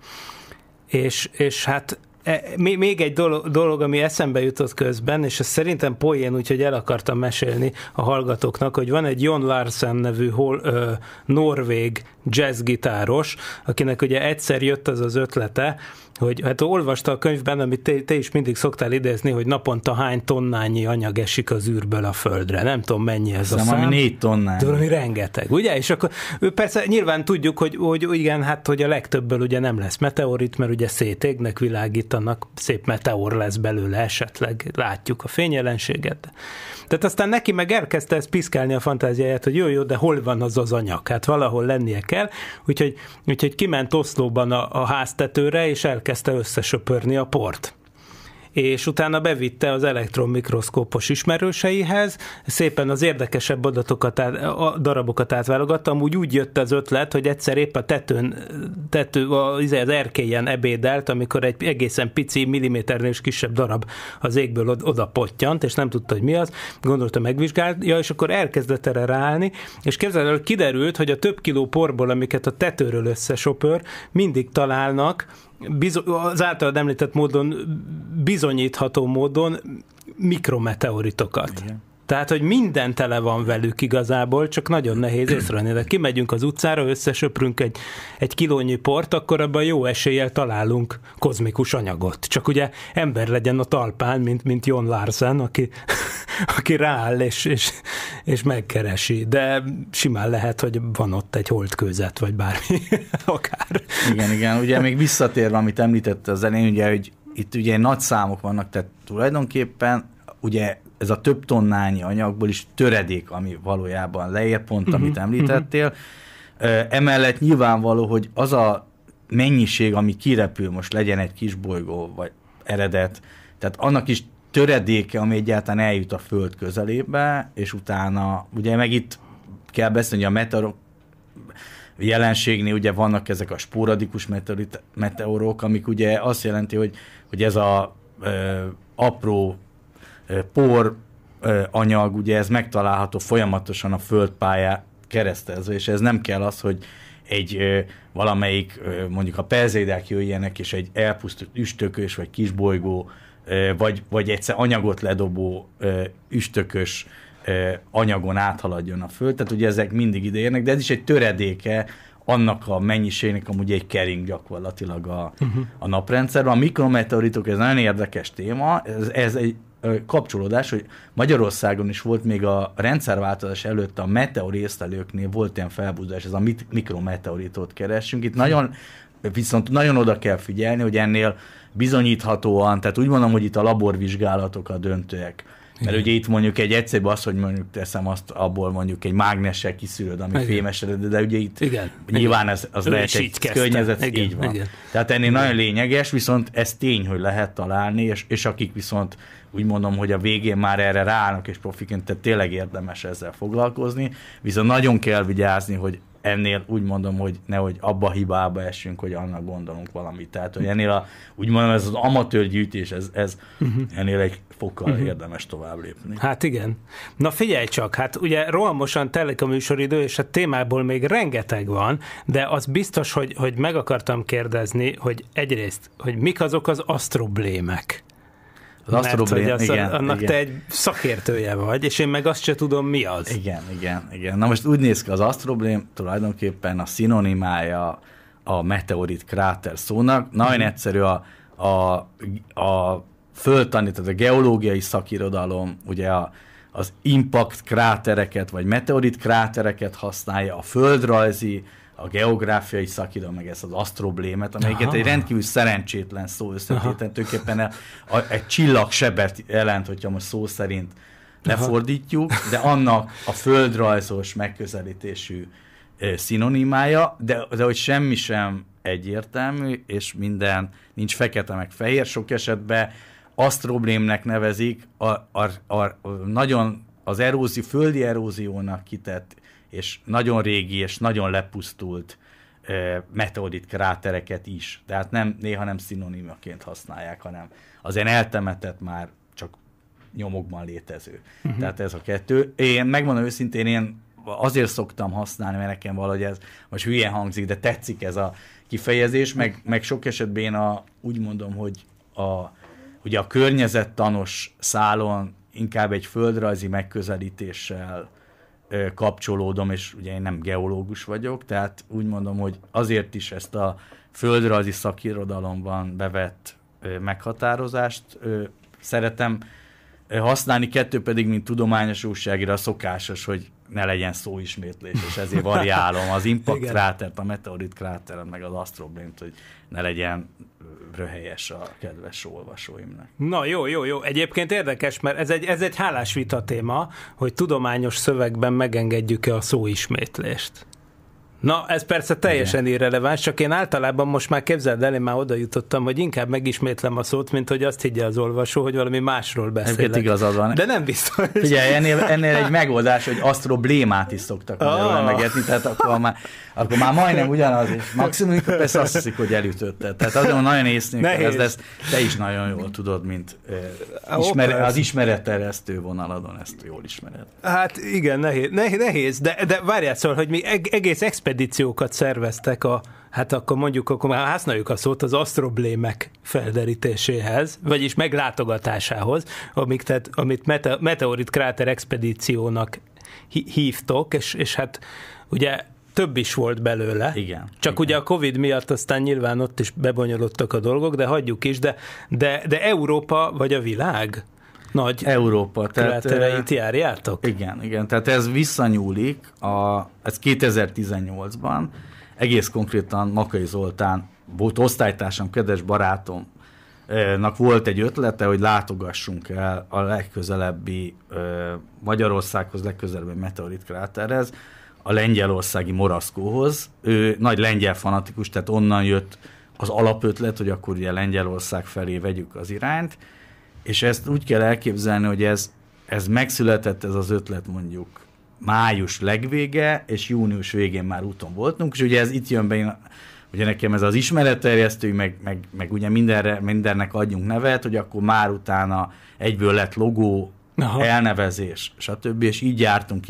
és, és hát e, még egy dolog, dolog, ami eszembe jutott közben, és ez szerintem poén, úgyhogy el akartam mesélni a hallgatóknak, hogy van egy Jon Larsen nevű hol, ö, norvég jazzgitáros, akinek ugye egyszer jött az az ötlete, hogy hát olvasta a könyvben, amit te, te is mindig szoktál idézni, hogy naponta hány tonnányi anyag esik az űrből a földre. Nem tudom, mennyi ez Szerintem a szám. négy tonnányi. De valami rengeteg, ugye? És akkor persze nyilván tudjuk, hogy, hogy igen, hát hogy a legtöbbből ugye nem lesz meteorit, mert ugye szétégnek, világítanak, szép meteor lesz belőle esetleg, látjuk a fényjelenséget. Tehát aztán neki meg elkezdte ezt piszkálni a fantáziáját, hogy jó, jó, de hol van az az anyag? Hát valahol lennie kell. Úgyhogy, úgyhogy kiment Oszlóban a, a háztetőre, és elkezdte összesöpörni a port és utána bevitte az elektromikroszkópos ismerőseihez, szépen az érdekesebb adatokat, a darabokat átválogattam, úgy úgy jött az ötlet, hogy egyszer épp a tetőn, tető, izé, az erkélyen ebédelt, amikor egy egészen pici, milliméternél is kisebb darab az égből oda pottyant, és nem tudta, hogy mi az, gondolta megvizsgálja, és akkor elkezdett erre ráállni, és képzeld el, kiderült, hogy a több kiló porból, amiket a tetőről összesopör, mindig találnak az általad említett módon bizonyítható módon mikrometeoritokat. Igen. Tehát, hogy minden tele van velük igazából, csak nagyon nehéz észrevenni. De kimegyünk az utcára, összesöprünk egy, egy kilónyi port, akkor abban jó eséllyel találunk kozmikus anyagot. Csak ugye ember legyen a talpán, mint, mint Jon Larsen, aki, aki rááll és, és, és megkeresi. De simán lehet, hogy van ott egy holdkőzet, vagy bármi, akár. Igen, igen. Ugye még visszatérve, amit említett az elején, ugye, hogy itt ugye nagy számok vannak, tehát tulajdonképpen ugye ez a több tonnányi anyagból is töredék, ami valójában leér, pont uh-huh, amit mhm, mhm. említettél. Uh-huh. Emellett nyilvánvaló, hogy az a mennyiség, ami kirepül, most legyen egy kis bolygó, vagy eredet, tehát annak is töredéke, ami egyáltalán eljut a Föld közelébe, és utána, ugye meg itt kell beszélni, hogy a meteorok jelenségnél ugye vannak ezek a sporadikus meteorok, amik ugye azt jelenti, hogy, hogy ez a ö, apró por anyag, ugye ez megtalálható folyamatosan a földpályá keresztezve, és ez nem kell az, hogy egy ö, valamelyik, ö, mondjuk a perzédák jöjjenek, és egy elpusztult üstökös, vagy kisbolygó, ö, vagy, vagy egyszer anyagot ledobó ö, üstökös ö, anyagon áthaladjon a föld. Tehát ugye ezek mindig érnek, de ez is egy töredéke annak a mennyiségnek amúgy egy kering gyakorlatilag a, uh-huh. a naprendszerben. A mikrometeoritok, ez nagyon érdekes téma, ez, ez egy kapcsolódás, hogy Magyarországon is volt még a rendszerváltozás előtt a észlelőknél volt ilyen felbúzás, ez a mikrometeoritot keresünk. Itt nagyon, viszont nagyon oda kell figyelni, hogy ennél bizonyíthatóan, tehát úgy mondom, hogy itt a laborvizsgálatok a döntőek. Mert Igen. ugye itt mondjuk egy egyszerűbb az, hogy mondjuk teszem azt, abból mondjuk egy mágnessel kiszűröd, ami Igen. fémes de, de ugye itt Igen. nyilván ez, az Igen. lehet egy környezet, Igen. így van. Igen. Tehát ennél Igen. nagyon lényeges, viszont ez tény, hogy lehet találni, és, és akik viszont úgy mondom, hogy a végén már erre ráállnak, és profiként tehát tényleg érdemes ezzel foglalkozni, viszont nagyon kell vigyázni, hogy ennél úgy mondom, hogy nehogy abba a hibába essünk, hogy annak gondolunk valamit. Tehát, hogy ennél a, úgy mondom, ez az amatőr gyűjtés, ez, ez uh-huh. ennél egy fokkal uh-huh. érdemes tovább lépni. Hát igen. Na figyelj csak, hát ugye rohamosan telik a műsoridő, és a témából még rengeteg van, de az biztos, hogy, hogy meg akartam kérdezni, hogy egyrészt, hogy mik azok az asztroblémek? Az Mert hogy az, igen, annak igen. te egy szakértője vagy, és én meg azt se tudom, mi az. Igen, igen, igen. Na most úgy néz ki, az asztroblém tulajdonképpen a szinonimája a meteorit kráter szónak. Nagyon hmm. egyszerű a, a, a föltanít, tehát a geológiai szakirodalom, ugye a, az impact krátereket, vagy meteorit krátereket használja, a földrajzi a geográfiai szakira, meg ezt az asztroblémet, amelyiket Aha. egy rendkívül szerencsétlen szó összetéten, tulajdonképpen a, a, egy csillagsebet jelent, hogyha most szó szerint lefordítjuk, de annak a földrajzos megközelítésű ö, szinonimája, de, de hogy semmi sem egyértelmű, és minden nincs fekete meg fehér, sok esetben asztroblémnek nevezik a, a, a, a nagyon az erózió, földi eróziónak kitett és nagyon régi és nagyon lepusztult meteorit krátereket is. Tehát nem, néha nem szinonimaként használják, hanem az én eltemetett már csak nyomokban létező. Uh-huh. Tehát ez a kettő. Én megmondom őszintén, én azért szoktam használni, mert nekem valahogy ez most hülye hangzik, de tetszik ez a kifejezés, meg, meg sok esetben én a, úgy mondom, hogy a, ugye a környezettanos szálon inkább egy földrajzi megközelítéssel kapcsolódom, és ugye én nem geológus vagyok, tehát úgy mondom, hogy azért is ezt a földrajzi szakirodalomban bevett meghatározást szeretem használni, kettő pedig, mint tudományos újságira szokásos, hogy ne legyen szó ismétlés, és ezért variálom az impact Igen. krátert, a meteorit kráteren, meg az astroblint, hogy ne legyen röhelyes a kedves olvasóimnak. Na jó, jó, jó. Egyébként érdekes, mert ez egy, ez egy hálás vita téma, hogy tudományos szövegben megengedjük-e a szóismétlést. Na, ez persze teljesen Igen. irreleváns, csak én általában most már képzeld el, én már oda jutottam, hogy inkább megismétlem a szót, mint hogy azt higgye az olvasó, hogy valami másról beszélek. Egyébként igazad van. De nem biztos. Ugye ennél, ennél egy megoldás, hogy asztroblémát is szoktak oh. Ah. megetni, tehát akkor már, akkor már majdnem ugyanaz, és maximum persze azt hiszik, hogy elütötte. Tehát azon nagyon észnék, Nehéz. ez lesz. Te is nagyon jól tudod, mint eh, ismer, az ismeretteresztő vonaladon ezt jól ismered. Hát igen, nehéz, nehéz de, de várjál szóval, hogy mi egész expert expedíciókat szerveztek a, hát akkor mondjuk, akkor már használjuk a szót az asztroblémek felderítéséhez, vagyis meglátogatásához, amik, tehát, amit mete, meteorit kráter expedíciónak hívtok, és, és hát ugye több is volt belőle. Igen. Csak igen. ugye a Covid miatt aztán nyilván ott is bebonyolodtak a dolgok, de hagyjuk is, de, de, de Európa vagy a világ nagy Európa. Tehát, járjátok? Igen, igen. Tehát ez visszanyúlik, a, ez 2018-ban, egész konkrétan Makai Zoltán volt osztálytársam, kedves barátom, volt egy ötlete, hogy látogassunk el a legközelebbi Magyarországhoz legközelebbi meteorit kráterhez, a lengyelországi Moraszkóhoz. Ő nagy lengyel fanatikus, tehát onnan jött az alapötlet, hogy akkor ugye Lengyelország felé vegyük az irányt, és ezt úgy kell elképzelni, hogy ez, ez megszületett ez az ötlet mondjuk május legvége, és június végén már úton voltunk, és ugye ez itt jön be, én, ugye nekem ez az ismeretterjesztő, meg, meg, meg ugye mindenre, mindennek adjunk nevet, hogy akkor már utána egyből lett logó, Aha. elnevezés, stb. És így jártunk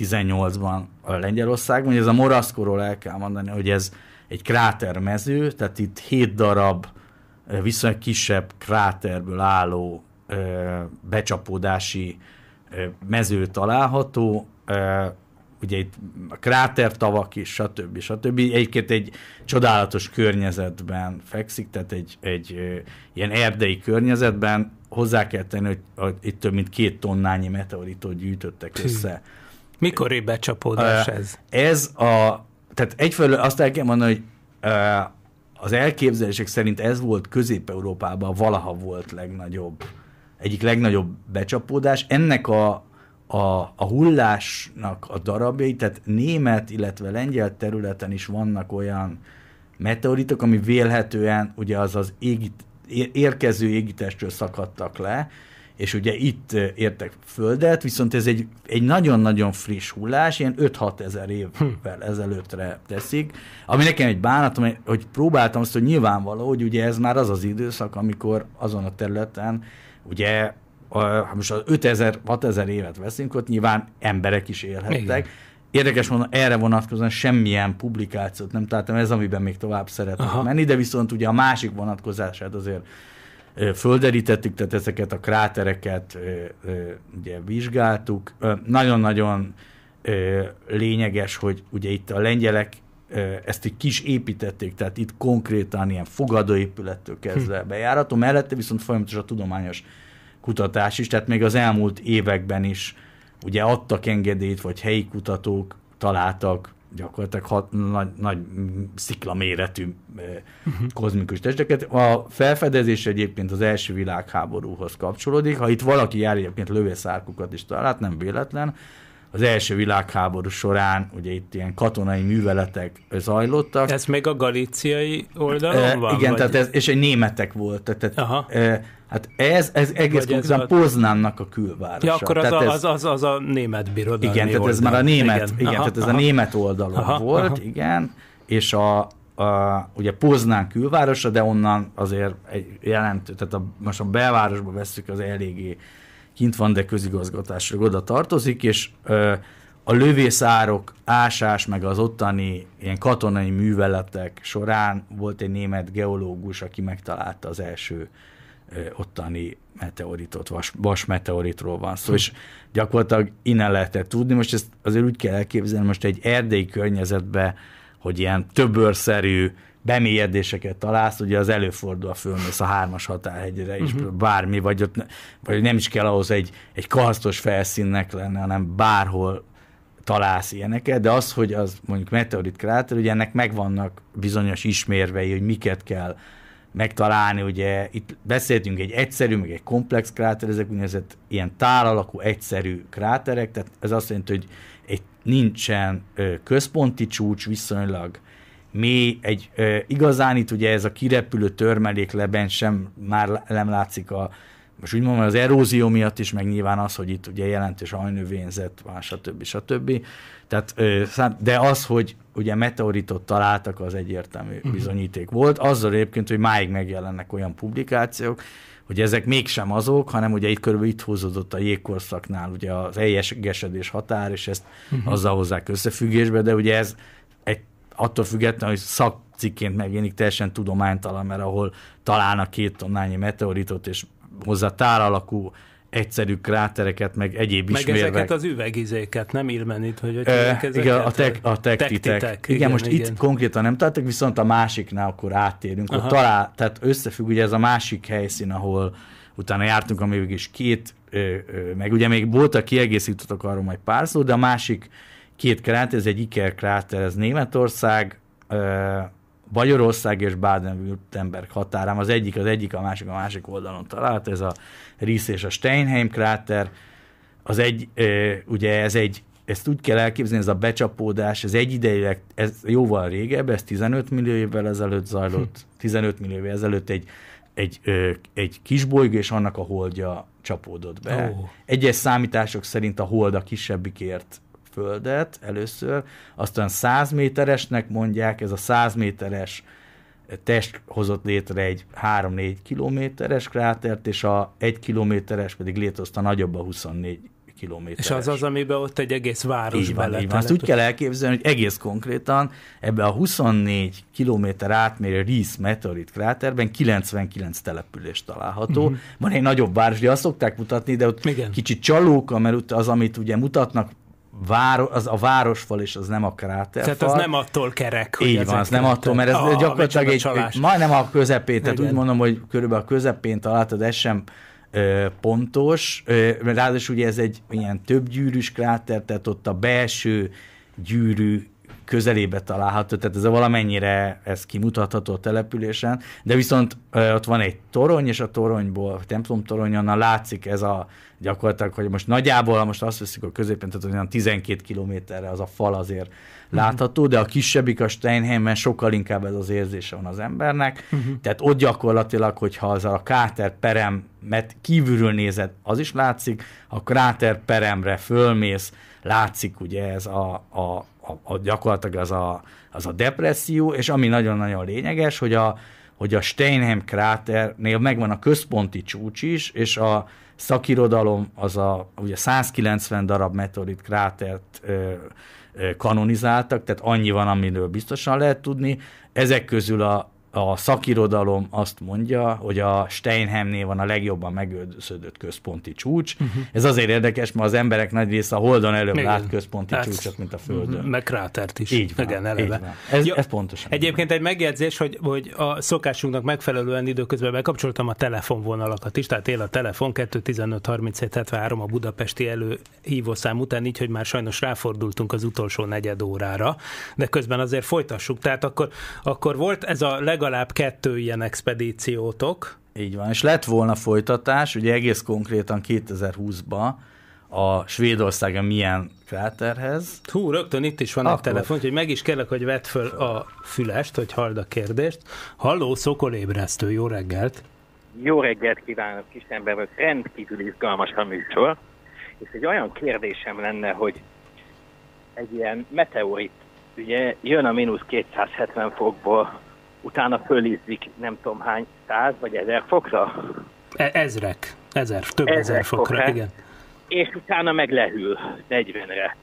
2018-ban a Lengyelországban, hogy ez a moraszkorról el kell mondani, hogy ez egy krátermező, tehát itt hét darab viszonylag kisebb kráterből álló becsapódási mező található, ugye itt a krátertavak is, stb. stb. Egyébként egy csodálatos környezetben fekszik, tehát egy, egy ilyen erdei környezetben hozzá kell tenni, hogy, itt több mint két tonnányi meteoritot gyűjtöttek össze. Mikor becsapódás ez? Ez a, tehát egyfelől azt el kell mondani, hogy az elképzelések szerint ez volt Közép-Európában valaha volt legnagyobb, egyik legnagyobb becsapódás. Ennek a, a, a hullásnak a darabjai, tehát német, illetve lengyel területen is vannak olyan meteoritok, ami vélhetően ugye az az égit, érkező égitestről szakadtak le, és ugye itt értek földet, viszont ez egy, egy nagyon-nagyon friss hullás, ilyen 5-6 ezer évvel hm. ezelőttre teszik, ami nekem egy bánatom, hogy próbáltam azt, hogy nyilvánvaló, hogy ugye ez már az az időszak, amikor azon a területen ugye ha most az 5000-6000 évet veszünk, ott nyilván emberek is élhettek. Igen. Érdekes mondom, erre vonatkozóan semmilyen publikációt nem találtam, ez amiben még tovább szeretnék menni, de viszont ugye a másik vonatkozását azért földerítettük, tehát ezeket a krátereket ugye vizsgáltuk. Nagyon-nagyon lényeges, hogy ugye itt a lengyelek ezt egy kis építették, tehát itt konkrétan ilyen fogadóépülettől kezdve hm. bejárató, mellette viszont folyamatos a tudományos kutatás is, tehát még az elmúlt években is ugye adtak engedélyt, vagy helyi kutatók találtak gyakorlatilag hat, nagy, nagy szikla méretű uh-huh. kozmikus testeket. A felfedezés egyébként az első világháborúhoz kapcsolódik. Ha itt valaki jár egyébként lövészárkukat is talált, hát nem véletlen, az első világháború során, ugye itt ilyen katonai műveletek zajlottak. Ez még a galíciai oldalon e, van? Igen, vagy? tehát ez, és egy németek volt. Tehát, Aha. E, hát ez, ez egész konkrétan ez a... Poznánnak a külvárosa. Ja, akkor az, tehát ez, az, az, az a német birodalmi Igen, tehát ez már a német, igen, igen aha, tehát ez aha. a német oldalon aha, volt, aha. igen, és a, a, ugye Poznán külvárosa, de onnan azért egy jelentő, tehát a, most a belvárosba veszük az eléggé kint van, de közigazgatásra oda tartozik, és ö, a lövészárok ásás, meg az ottani ilyen katonai műveletek során volt egy német geológus, aki megtalálta az első ö, ottani meteoritot, vas, vas meteoritról van szó, hm. és gyakorlatilag innen lehetett tudni. Most ezt azért úgy kell elképzelni, most egy erdélyi környezetbe, hogy ilyen többörszerű bemélyedéseket találsz, ugye az előfordul, a fölmész a hármas határhegyre is, uh-huh. bármi, vagy, ott, vagy nem is kell ahhoz egy, egy kahasztos felszínnek lenne, hanem bárhol találsz ilyeneket, de az, hogy az mondjuk meteorit kráter, ugye ennek megvannak bizonyos ismérvei, hogy miket kell megtalálni, ugye itt beszéltünk egy egyszerű, meg egy komplex kráter, ezek úgynevezett ilyen tálalakú egyszerű kráterek, tehát ez azt jelenti, hogy egy nincsen központi csúcs, viszonylag mély, egy e, igazán itt ugye ez a kirepülő törmelék leben sem már nem látszik a, most úgy mondom, az erózió miatt is, meg nyilván az, hogy itt ugye jelentős ajnövényzet van, stb. stb. Tehát, de az, hogy ugye meteoritot találtak, az egyértelmű uh-huh. bizonyíték volt. Azzal egyébként, hogy máig megjelennek olyan publikációk, hogy ezek mégsem azok, hanem ugye itt körülbelül itt húzódott a jégkorszaknál ugye az eljesgesedés határ, és ezt uh-huh. azzal hozzák összefüggésbe, de ugye ez attól függetlenül, hogy szakcikként megjelenik, teljesen tudománytalan, mert ahol találnak két tonnányi meteoritot, és hozzá táralakú egyszerű krátereket, meg egyéb meg ismérvek. ezeket az üvegizéket, nem ilmenit, hogy hogy e, Igen, a, tek, a tek, tektitek. Tek. Igen, igen, most igen. itt konkrétan nem tartok, viszont a másiknál akkor áttérünk. Aha. Ott talál, tehát összefügg ugye ez a másik helyszín, ahol utána jártunk, ami is két, meg ugye még voltak kiegészítők arról majd pár szó, de a másik két kráter, ez egy Iker kráter, ez Németország, Magyarország és Baden-Württemberg határán, az egyik az egyik, a másik a másik oldalon talált, ez a Ries és a Steinheim kráter, az egy, ugye ez egy, ezt úgy kell elképzelni, ez a becsapódás, ez egy egyidejűleg, ez jóval régebb, ez 15 millió évvel ezelőtt zajlott, 15 hm. millió évvel ezelőtt egy, egy, egy bolygó és annak a holdja csapódott be. Oh. Egyes számítások szerint a hold a kisebbikért földet először, aztán 100 méteresnek mondják, ez a 100 méteres test hozott létre egy 3-4 kilométeres krátert, és a 1 kilométeres pedig létrehozta nagyobb a 24 kilométeres. És az az, amiben ott egy egész város így van, így van. Azt úgy kell elképzelni, hogy egész konkrétan ebbe a 24 kilométer átmérő Reese meteorit kráterben 99 település található. Mm-hmm. Van egy nagyobb város, de azt szokták mutatni, de ott Igen. kicsit csalóka, mert az, amit ugye mutatnak váro, az a városfal és az nem a kráter. Tehát az nem attól kerek. Hogy Így van, az nem attól, mert ez a, ah, gyakorlatilag egy, csalás. majdnem a közepén, tehát Ugyan. úgy mondom, hogy körülbelül a közepén találtad, ez sem ö, pontos, ö, mert ráadásul ugye ez egy ilyen többgyűrűs kráter, tehát ott a belső gyűrű közelébe található, tehát ez a valamennyire ez kimutatható a településen, de viszont ott van egy torony, és a toronyból, a templom onnan látszik ez a gyakorlatilag, hogy most nagyjából, ha most azt veszik a középen, tehát olyan 12 kilométerre az a fal azért uh-huh. látható, de a kisebbik a Steinheimen sokkal inkább ez az érzése van az embernek, uh-huh. tehát ott gyakorlatilag, hogyha az a kráter perem, mert kívülről nézed, az is látszik, a kráter peremre fölmész, látszik ugye ez a, a a, a gyakorlatilag az a, az a depresszió, és ami nagyon-nagyon lényeges, hogy a, hogy a Steinheim kráternél megvan a központi csúcs is, és a szakirodalom az a ugye 190 darab meteorit krátert ö, ö, kanonizáltak, tehát annyi van, amiről biztosan lehet tudni. Ezek közül a a szakirodalom azt mondja, hogy a Steinhemnél van a legjobban megőrződött központi csúcs. Uh-huh. Ez azért érdekes, mert az emberek nagy része a Holdon előbb Még lát központi hát, csúcsot, mint a Földön. Mhm. Meg krátert is. Így van, Igen, eleve. Így van. Ez, ez pontosan. Egyébként van. egy megjegyzés, hogy, hogy a szokásunknak megfelelően időközben bekapcsoltam a telefonvonalakat is, tehát él a telefon 215 a budapesti előhívószám után, így, hogy már sajnos ráfordultunk az utolsó negyed órára, de közben azért folytassuk. Tehát akkor, akkor volt ez a leg legalább kettő ilyen expedíciótok. Így van, és lett volna folytatás, ugye egész konkrétan 2020-ban, a Svédországa milyen kráterhez. Hú, rögtön itt is van Akkor. egy telefon, hogy meg is kellek, hogy vedd föl a fülest, hogy halld a kérdést. Halló, ébresztő, jó reggelt! Jó reggelt kívánok, Istenben vagyok, rendkívül izgalmas a műsor, és egy olyan kérdésem lenne, hogy egy ilyen meteorit, ugye jön a mínusz 270 fokból utána fölízzik nem tudom hány száz vagy ezer fokra. E- ezrek, ezer, több ezer, ezer fokra, fokra, igen. És utána meg lehűl 40-re.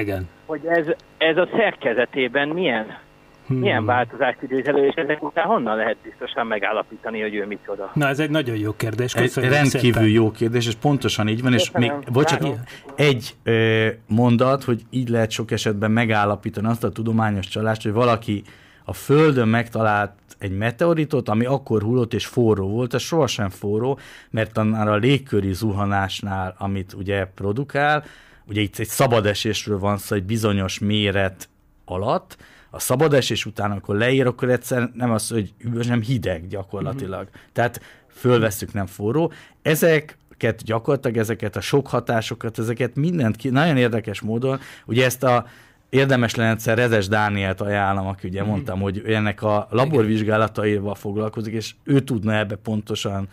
Igen. Hogy ez, ez a szerkezetében milyen, hmm. milyen változást idéz elő, és ezek után honnan lehet biztosan megállapítani, hogy ő mit oda? Na, ez egy nagyon jó kérdés. Ez egy rendkívül szépen. jó kérdés, és pontosan így van, Köszönöm. és még, bocsánat, Várom. egy ö, mondat, hogy így lehet sok esetben megállapítani azt a tudományos csalást, hogy valaki a Földön megtalált egy meteoritot, ami akkor hullott és forró volt, ez sohasem forró, mert annál a légköri zuhanásnál, amit ugye produkál, ugye itt egy szabadesésről van szó, egy bizonyos méret alatt, a szabadesés után, amikor leír, akkor egyszer nem az, hogy üvös, nem hideg gyakorlatilag. Mm-hmm. Tehát fölveszük, nem forró. Ezek gyakorlatilag ezeket a sok hatásokat, ezeket mindent ki, nagyon érdekes módon, ugye ezt a érdemes lenne egyszer Rezes Dánielt ajánlom, aki ugye mm mondtam, hogy ennek a laborvizsgálataival foglalkozik, és ő tudna ebbe pontosan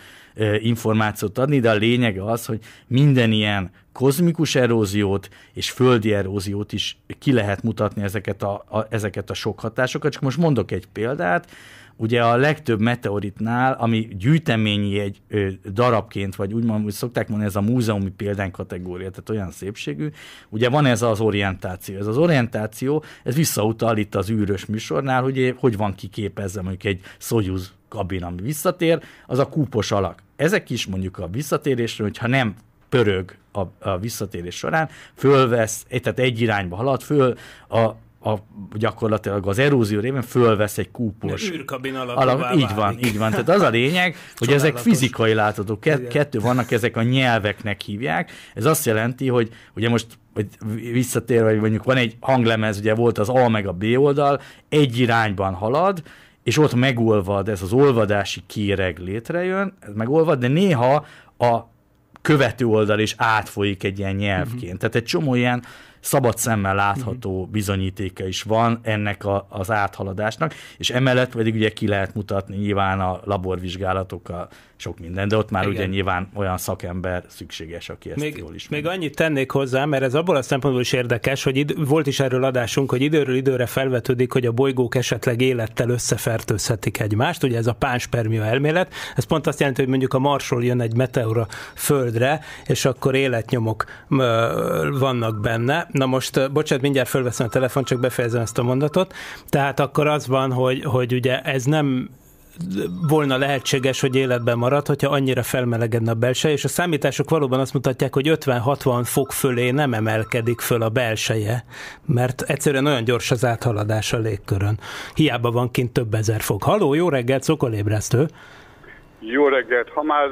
információt adni, de a lényege az, hogy minden ilyen kozmikus eróziót és földi eróziót is ki lehet mutatni ezeket a, a, ezeket a sok hatásokat. Csak most mondok egy példát, ugye a legtöbb meteoritnál, ami gyűjteményi egy ö, darabként, vagy úgymond úgy szokták mondani, ez a múzeumi példány kategória, tehát olyan szépségű, ugye van ez az orientáció. Ez az orientáció, ez visszautal itt az űrös műsornál, hogy hogy van kiképezve mondjuk egy Soyuz kabin, ami visszatér, az a kúpos alak. Ezek is mondjuk a visszatérésről, hogyha nem pörög a, a visszatérés során, fölvesz, tehát egy irányba halad, föl a a, gyakorlatilag az erózió révén fölvesz egy kúpos. Űrkabin alap, Így van, így van. Tehát az a lényeg, hogy ezek fizikai látható, kettő vannak, ezek a nyelveknek hívják. Ez azt jelenti, hogy ugye most vagy visszatérve, hogy mondjuk van egy hanglemez, ugye volt az A meg a B oldal, egy irányban halad, és ott megolvad, ez az olvadási kéreg létrejön, ez megolvad, de néha a követő oldal is átfolyik egy ilyen nyelvként. Uh-huh. Tehát egy csomó ilyen szabad szemmel látható bizonyítéka is van ennek a, az áthaladásnak, és emellett pedig ugye ki lehet mutatni nyilván a laborvizsgálatokkal sok minden, de ott már Igen. ugye nyilván olyan szakember szükséges, aki ezt még, jól is. Még annyit tennék hozzá, mert ez abból a szempontból is érdekes, hogy id- volt is erről adásunk, hogy időről időre felvetődik, hogy a bolygók esetleg élettel összefertőzhetik egymást, ugye ez a pánspermia elmélet, ez pont azt jelenti, hogy mondjuk a Marsról jön egy meteora Földre, és akkor életnyomok vannak benne. Na most, bocsánat, mindjárt fölveszem a telefon, csak befejezem ezt a mondatot. Tehát akkor az van, hogy, hogy ugye ez nem volna lehetséges, hogy életben marad, hogyha annyira felmelegedne a belseje, és a számítások valóban azt mutatják, hogy 50-60 fok fölé nem emelkedik föl a belseje, mert egyszerűen olyan gyors az áthaladás a légkörön. Hiába van kint több ezer fok. Haló, jó reggelt, szokolébresztő! Jó reggelt! Ha már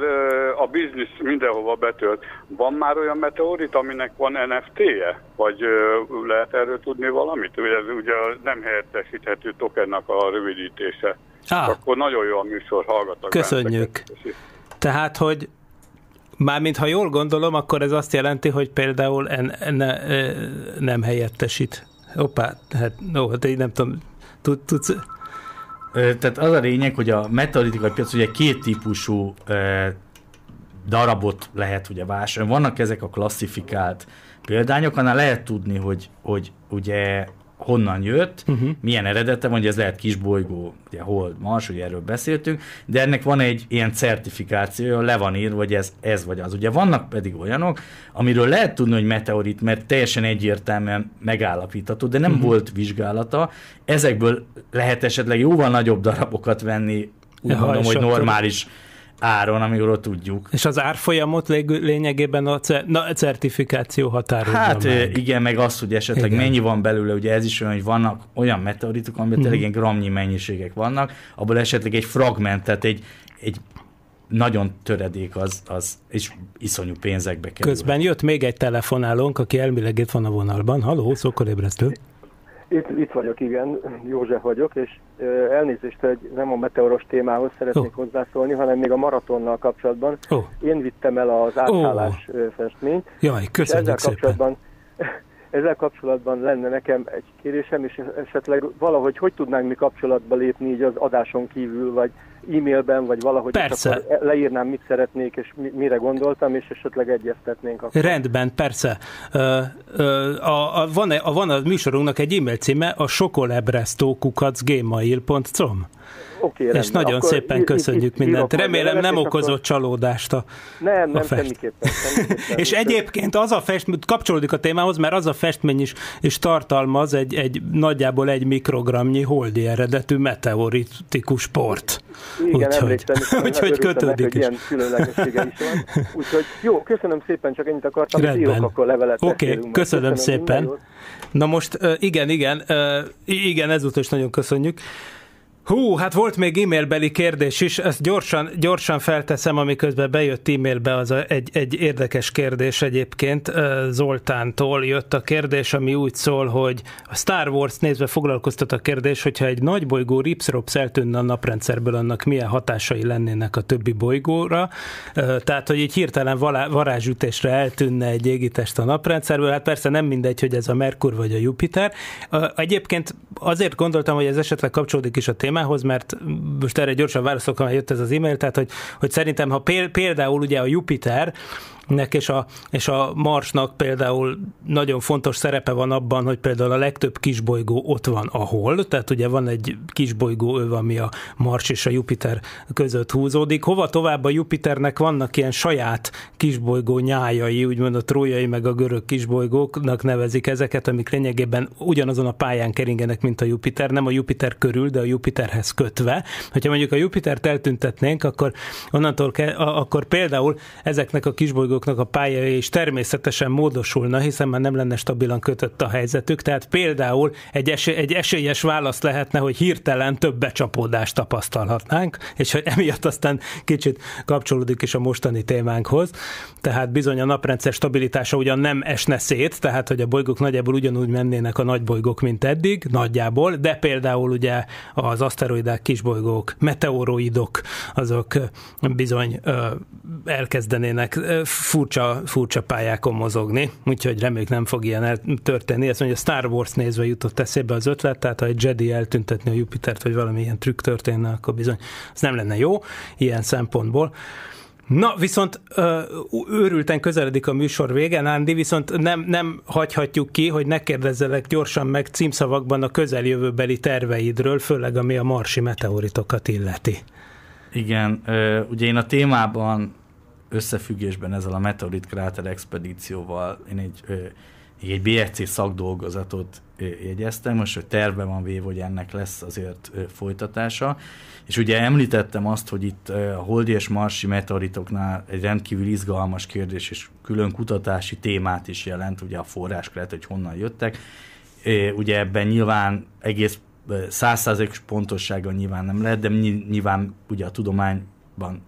a biznisz mindenhova betölt, van már olyan meteorit, aminek van NFT-je? Vagy lehet erről tudni valamit? Ugye ez ugye nem helyettesíthető tokennak a rövidítése. Á. Akkor nagyon jó a műsor, hallgatok. Köszönjük. Tehát, hogy mármint ha jól gondolom, akkor ez azt jelenti, hogy például en, en, nem helyettesít. Opa, hát, no, hát én nem tudom, tud, tehát az a lényeg, hogy a metalitikai piac ugye két típusú darabot lehet ugye vásárolni. Vannak ezek a klasszifikált példányok, annál lehet tudni, hogy, hogy ugye honnan jött, uh-huh. milyen eredete van, ugye ez lehet kisbolygó, ugye hold, mars, ugye erről beszéltünk, de ennek van egy ilyen certifikációja, le van írva, hogy ez, ez vagy az. Ugye vannak pedig olyanok, amiről lehet tudni, hogy meteorit, mert teljesen egyértelműen megállapítható, de nem uh-huh. volt vizsgálata. Ezekből lehet esetleg jóval nagyobb darabokat venni, úgy ja, mondom, hogy normális áron, amiről tudjuk. És az árfolyamot lényegében a, cer- na, a certifikáció határozza Hát meg. igen, meg az, hogy esetleg igen. mennyi van belőle, ugye ez is olyan, hogy vannak olyan meteoritok, amiben tényleg mhm. ilyen gramnyi mennyiségek vannak, abból esetleg egy fragment, tehát egy, egy nagyon töredék az, az és iszonyú pénzekbe kerül. Közben jött még egy telefonálónk, aki elmileg itt van a vonalban. Haló, ébresztő. Itt, itt vagyok, igen, József vagyok, és ö, elnézést, hogy nem a meteoros témához szeretnék oh. hozzászólni, hanem még a maratonnal kapcsolatban. Oh. Én vittem el az átállás oh. festményt. Jaj, köszönjük ezzel kapcsolatban, szépen. Ezzel kapcsolatban lenne nekem egy kérésem, és esetleg valahogy hogy tudnánk mi kapcsolatba lépni így az adáson kívül, vagy e-mailben, vagy valahogy persze. akkor leírnám, mit szeretnék, és mire gondoltam, és esetleg egyeztetnénk. Akkor. Rendben, persze. A, a, van, e, a, van a műsorunknak egy e-mail címe, a sokolebresztókukacgmail.com okay, És nagyon Akkor szépen köszönjük itt, mindent. Remélem nem okozott akkor... csalódást a Nem, nem, a fest. semmiképpen. és egyébként az a festmény, kapcsolódik a témához, mert az a festmény is, is tartalmaz egy, egy nagyjából egy mikrogramnyi holdi eredetű meteoritikus port. Igen, úgy, úgy, kötődik is. Ilyen is Úgyhogy jó, köszönöm szépen, csak ennyit akartam. Rendben. Írok, akkor levelet Oké, okay, köszönöm, köszönöm szépen. Na most igen, igen, igen, ezúttal is nagyon köszönjük. Hú, hát volt még e-mailbeli kérdés is, ezt gyorsan, gyorsan felteszem, amiközben bejött e-mailbe az a, egy, egy érdekes kérdés egyébként. Zoltántól jött a kérdés, ami úgy szól, hogy a Star Wars nézve foglalkoztat a kérdés, hogyha egy nagy bolygó ripsrops eltűnne a naprendszerből, annak milyen hatásai lennének a többi bolygóra. Tehát, hogy így hirtelen varázsütésre eltűnne egy égitest a naprendszerből, hát persze nem mindegy, hogy ez a Merkur vagy a Jupiter. Egyébként azért gondoltam, hogy ez esetleg kapcsolódik is a témához, témához, mert most erre gyorsan válaszolok, ha jött ez az e-mail, tehát hogy, hogy szerintem, ha például ugye a Jupiter, nek és a, és a Marsnak például nagyon fontos szerepe van abban, hogy például a legtöbb kisbolygó ott van, ahol, tehát ugye van egy kisbolygó van, ami a Mars és a Jupiter között húzódik. Hova tovább a Jupiternek vannak ilyen saját kisbolygó nyájai, úgymond a trójai meg a görög kisbolygóknak nevezik ezeket, amik lényegében ugyanazon a pályán keringenek, mint a Jupiter, nem a Jupiter körül, de a Jupiterhez kötve. Hogyha mondjuk a Jupitert eltüntetnénk, akkor onnantól ke- akkor például ezeknek a kisbolygó labdarúgóknak a pályai is természetesen módosulna, hiszen már nem lenne stabilan kötött a helyzetük, tehát például egy, esély, egy esélyes válasz lehetne, hogy hirtelen több becsapódást tapasztalhatnánk, és hogy emiatt aztán kicsit kapcsolódik is a mostani témánkhoz, tehát bizony a naprendszer stabilitása ugyan nem esne szét, tehát hogy a bolygók nagyjából ugyanúgy mennének a nagybolygók, mint eddig, nagyjából, de például ugye az aszteroidák, kisbolygók, meteoroidok, azok bizony elkezdenének furcsa, furcsa pályákon mozogni, úgyhogy reméljük nem fog ilyen el történni. Ez mondja, Star Wars nézve jutott eszébe az ötlet, tehát ha egy Jedi eltüntetni a Jupitert, vagy valami ilyen trükk történne, akkor bizony az nem lenne jó ilyen szempontból. Na, viszont őrülten közeledik a műsor vége, Ándi, viszont nem, nem hagyhatjuk ki, hogy ne kérdezzelek gyorsan meg címszavakban a közeljövőbeli terveidről, főleg ami a marsi meteoritokat illeti. Igen, ugye én a témában összefüggésben ezzel a Meteorit Kráter expedícióval én egy, egy BRC szakdolgozatot jegyeztem, most hogy terve van véve, hogy ennek lesz azért folytatása. És ugye említettem azt, hogy itt a holdi és marsi meteoritoknál egy rendkívül izgalmas kérdés és külön kutatási témát is jelent, ugye a forráskeret, hogy honnan jöttek. Ugye ebben nyilván egész százszázalékos pontossága nyilván nem lehet, de nyilván ugye a tudományban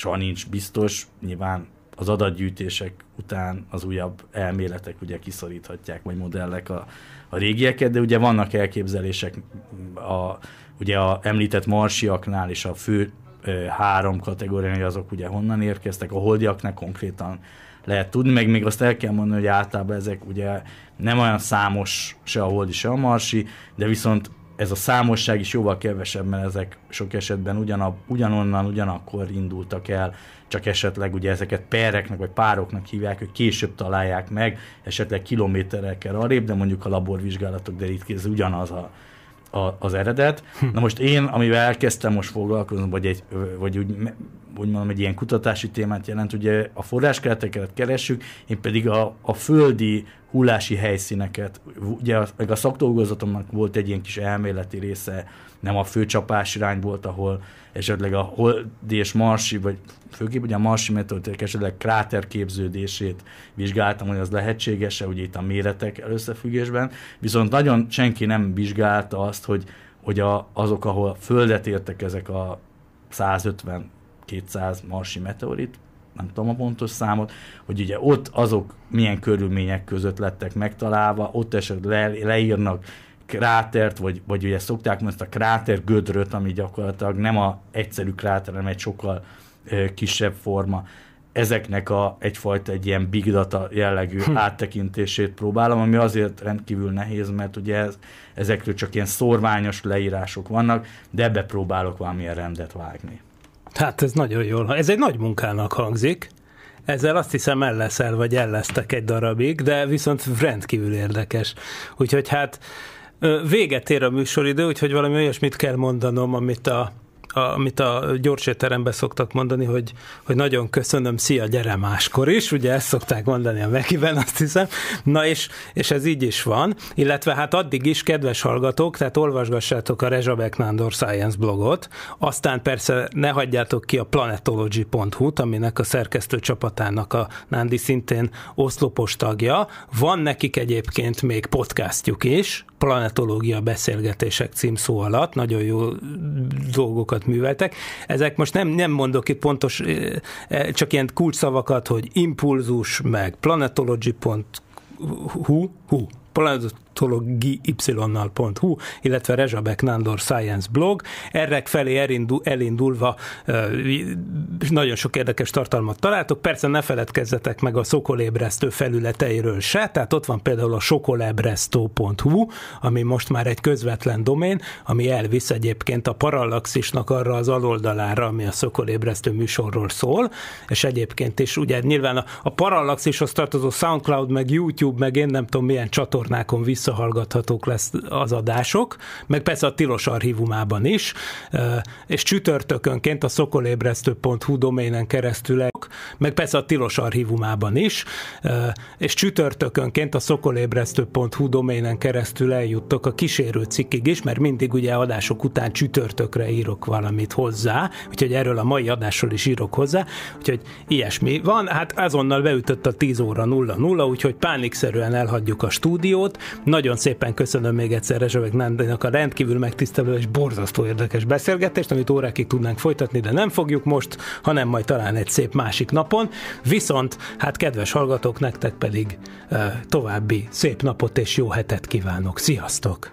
soha nincs biztos, nyilván az adatgyűjtések után az újabb elméletek ugye kiszoríthatják, vagy modellek a, a régieket, de ugye vannak elképzelések mm, a, ugye a említett marsiaknál és a fő ö, három kategórián, azok ugye honnan érkeztek, a holdiaknál konkrétan lehet tudni, meg még azt el kell mondani, hogy általában ezek ugye nem olyan számos se a holdi, se a marsi, de viszont ez a számosság is jóval kevesebb, mert ezek sok esetben ugyanab, ugyanonnan, ugyanakkor indultak el, csak esetleg ugye ezeket pereknek vagy pároknak hívják, hogy később találják meg, esetleg kilométerekkel arrébb, de mondjuk a laborvizsgálatok derítkéz ugyanaz a, a, az eredet. Hm. Na most én, amivel elkezdtem most foglalkozni, vagy, egy, vagy úgy, úgy mondom, egy ilyen kutatási témát jelent, ugye a forráskereteket keressük, én pedig a, a földi hullási helyszíneket. Ugye meg a szakdolgozatomnak volt egy ilyen kis elméleti része, nem a főcsapás irány volt, ahol esetleg a holdi és marsi, vagy főképp ugye a marsi metodik esetleg kráter képződését vizsgáltam, hogy az lehetséges-e, ugye itt a méretek összefüggésben, viszont nagyon senki nem vizsgálta azt, hogy, hogy a, azok, ahol földet értek ezek a 150-200 marsi meteorit, nem tudom a pontos számot, hogy ugye ott azok milyen körülmények között lettek megtalálva, ott esetleg le, leírnak krátert, vagy, vagy ugye szokták ezt a kráter gödröt, ami gyakorlatilag nem a egyszerű kráter, hanem egy sokkal ö, kisebb forma. Ezeknek a, egyfajta egy ilyen big data jellegű hm. áttekintését próbálom, ami azért rendkívül nehéz, mert ugye ez, ezekről csak ilyen szorványos leírások vannak, de ebbe próbálok valamilyen rendet vágni. Hát ez nagyon jól. Ez egy nagy munkának hangzik. Ezzel azt hiszem elleszel, vagy ellesztek egy darabig, de viszont rendkívül érdekes. Úgyhogy hát véget ér a műsoridő, úgyhogy valami olyasmit kell mondanom, amit a amit a gyorsétteremben szoktak mondani, hogy, hogy nagyon köszönöm, szia, gyere máskor is, ugye ezt szokták mondani a Mekiben, azt hiszem. Na és, és ez így is van, illetve hát addig is, kedves hallgatók, tehát olvasgassátok a Rezsabek Nándor Science blogot, aztán persze ne hagyjátok ki a planetology.hu-t, aminek a szerkesztő csapatának a Nándi szintén oszlopos tagja. Van nekik egyébként még podcastjuk is, planetológia beszélgetések címszó alatt, nagyon jó dolgokat dolgot műveltek. Ezek most nem, nem mondok itt pontos, csak ilyen szavakat, hogy impulzus, meg planetology.hu, hu, paleontologiy.hu, illetve Rezsabek Nándor Science blog. Erre felé elindul, elindulva nagyon sok érdekes tartalmat találtok. Persze ne feledkezzetek meg a szokolébresztő felületeiről se, tehát ott van például a sokolébresztó.hu, ami most már egy közvetlen domén, ami elvisz egyébként a Parallaxisnak arra az aloldalára, ami a szokolébresztő műsorról szól, és egyébként is ugye nyilván a, a Parallaxishoz tartozó SoundCloud, meg YouTube, meg én nem tudom milyen csatorna csatornákon visszahallgathatók lesz az adások, meg persze a tilos archívumában is, és csütörtökönként a szokolébresztő.hu doménen keresztül, meg persze a tilos archívumában is, és csütörtökönként a szokolébresztő.hu doménen keresztül eljuttok a kísérő cikkig is, mert mindig ugye adások után csütörtökre írok valamit hozzá, úgyhogy erről a mai adásról is írok hozzá, úgyhogy ilyesmi van, hát azonnal beütött a 10 óra 0-0, úgyhogy pánikszerűen elhagyjuk a stúdiót, stúdiót. Nagyon szépen köszönöm még egyszer Rezsövek Nándinak a rendkívül megtisztelő és borzasztó érdekes beszélgetést, amit órákig tudnánk folytatni, de nem fogjuk most, hanem majd talán egy szép másik napon. Viszont, hát kedves hallgatók, nektek pedig uh, további szép napot és jó hetet kívánok. Sziasztok!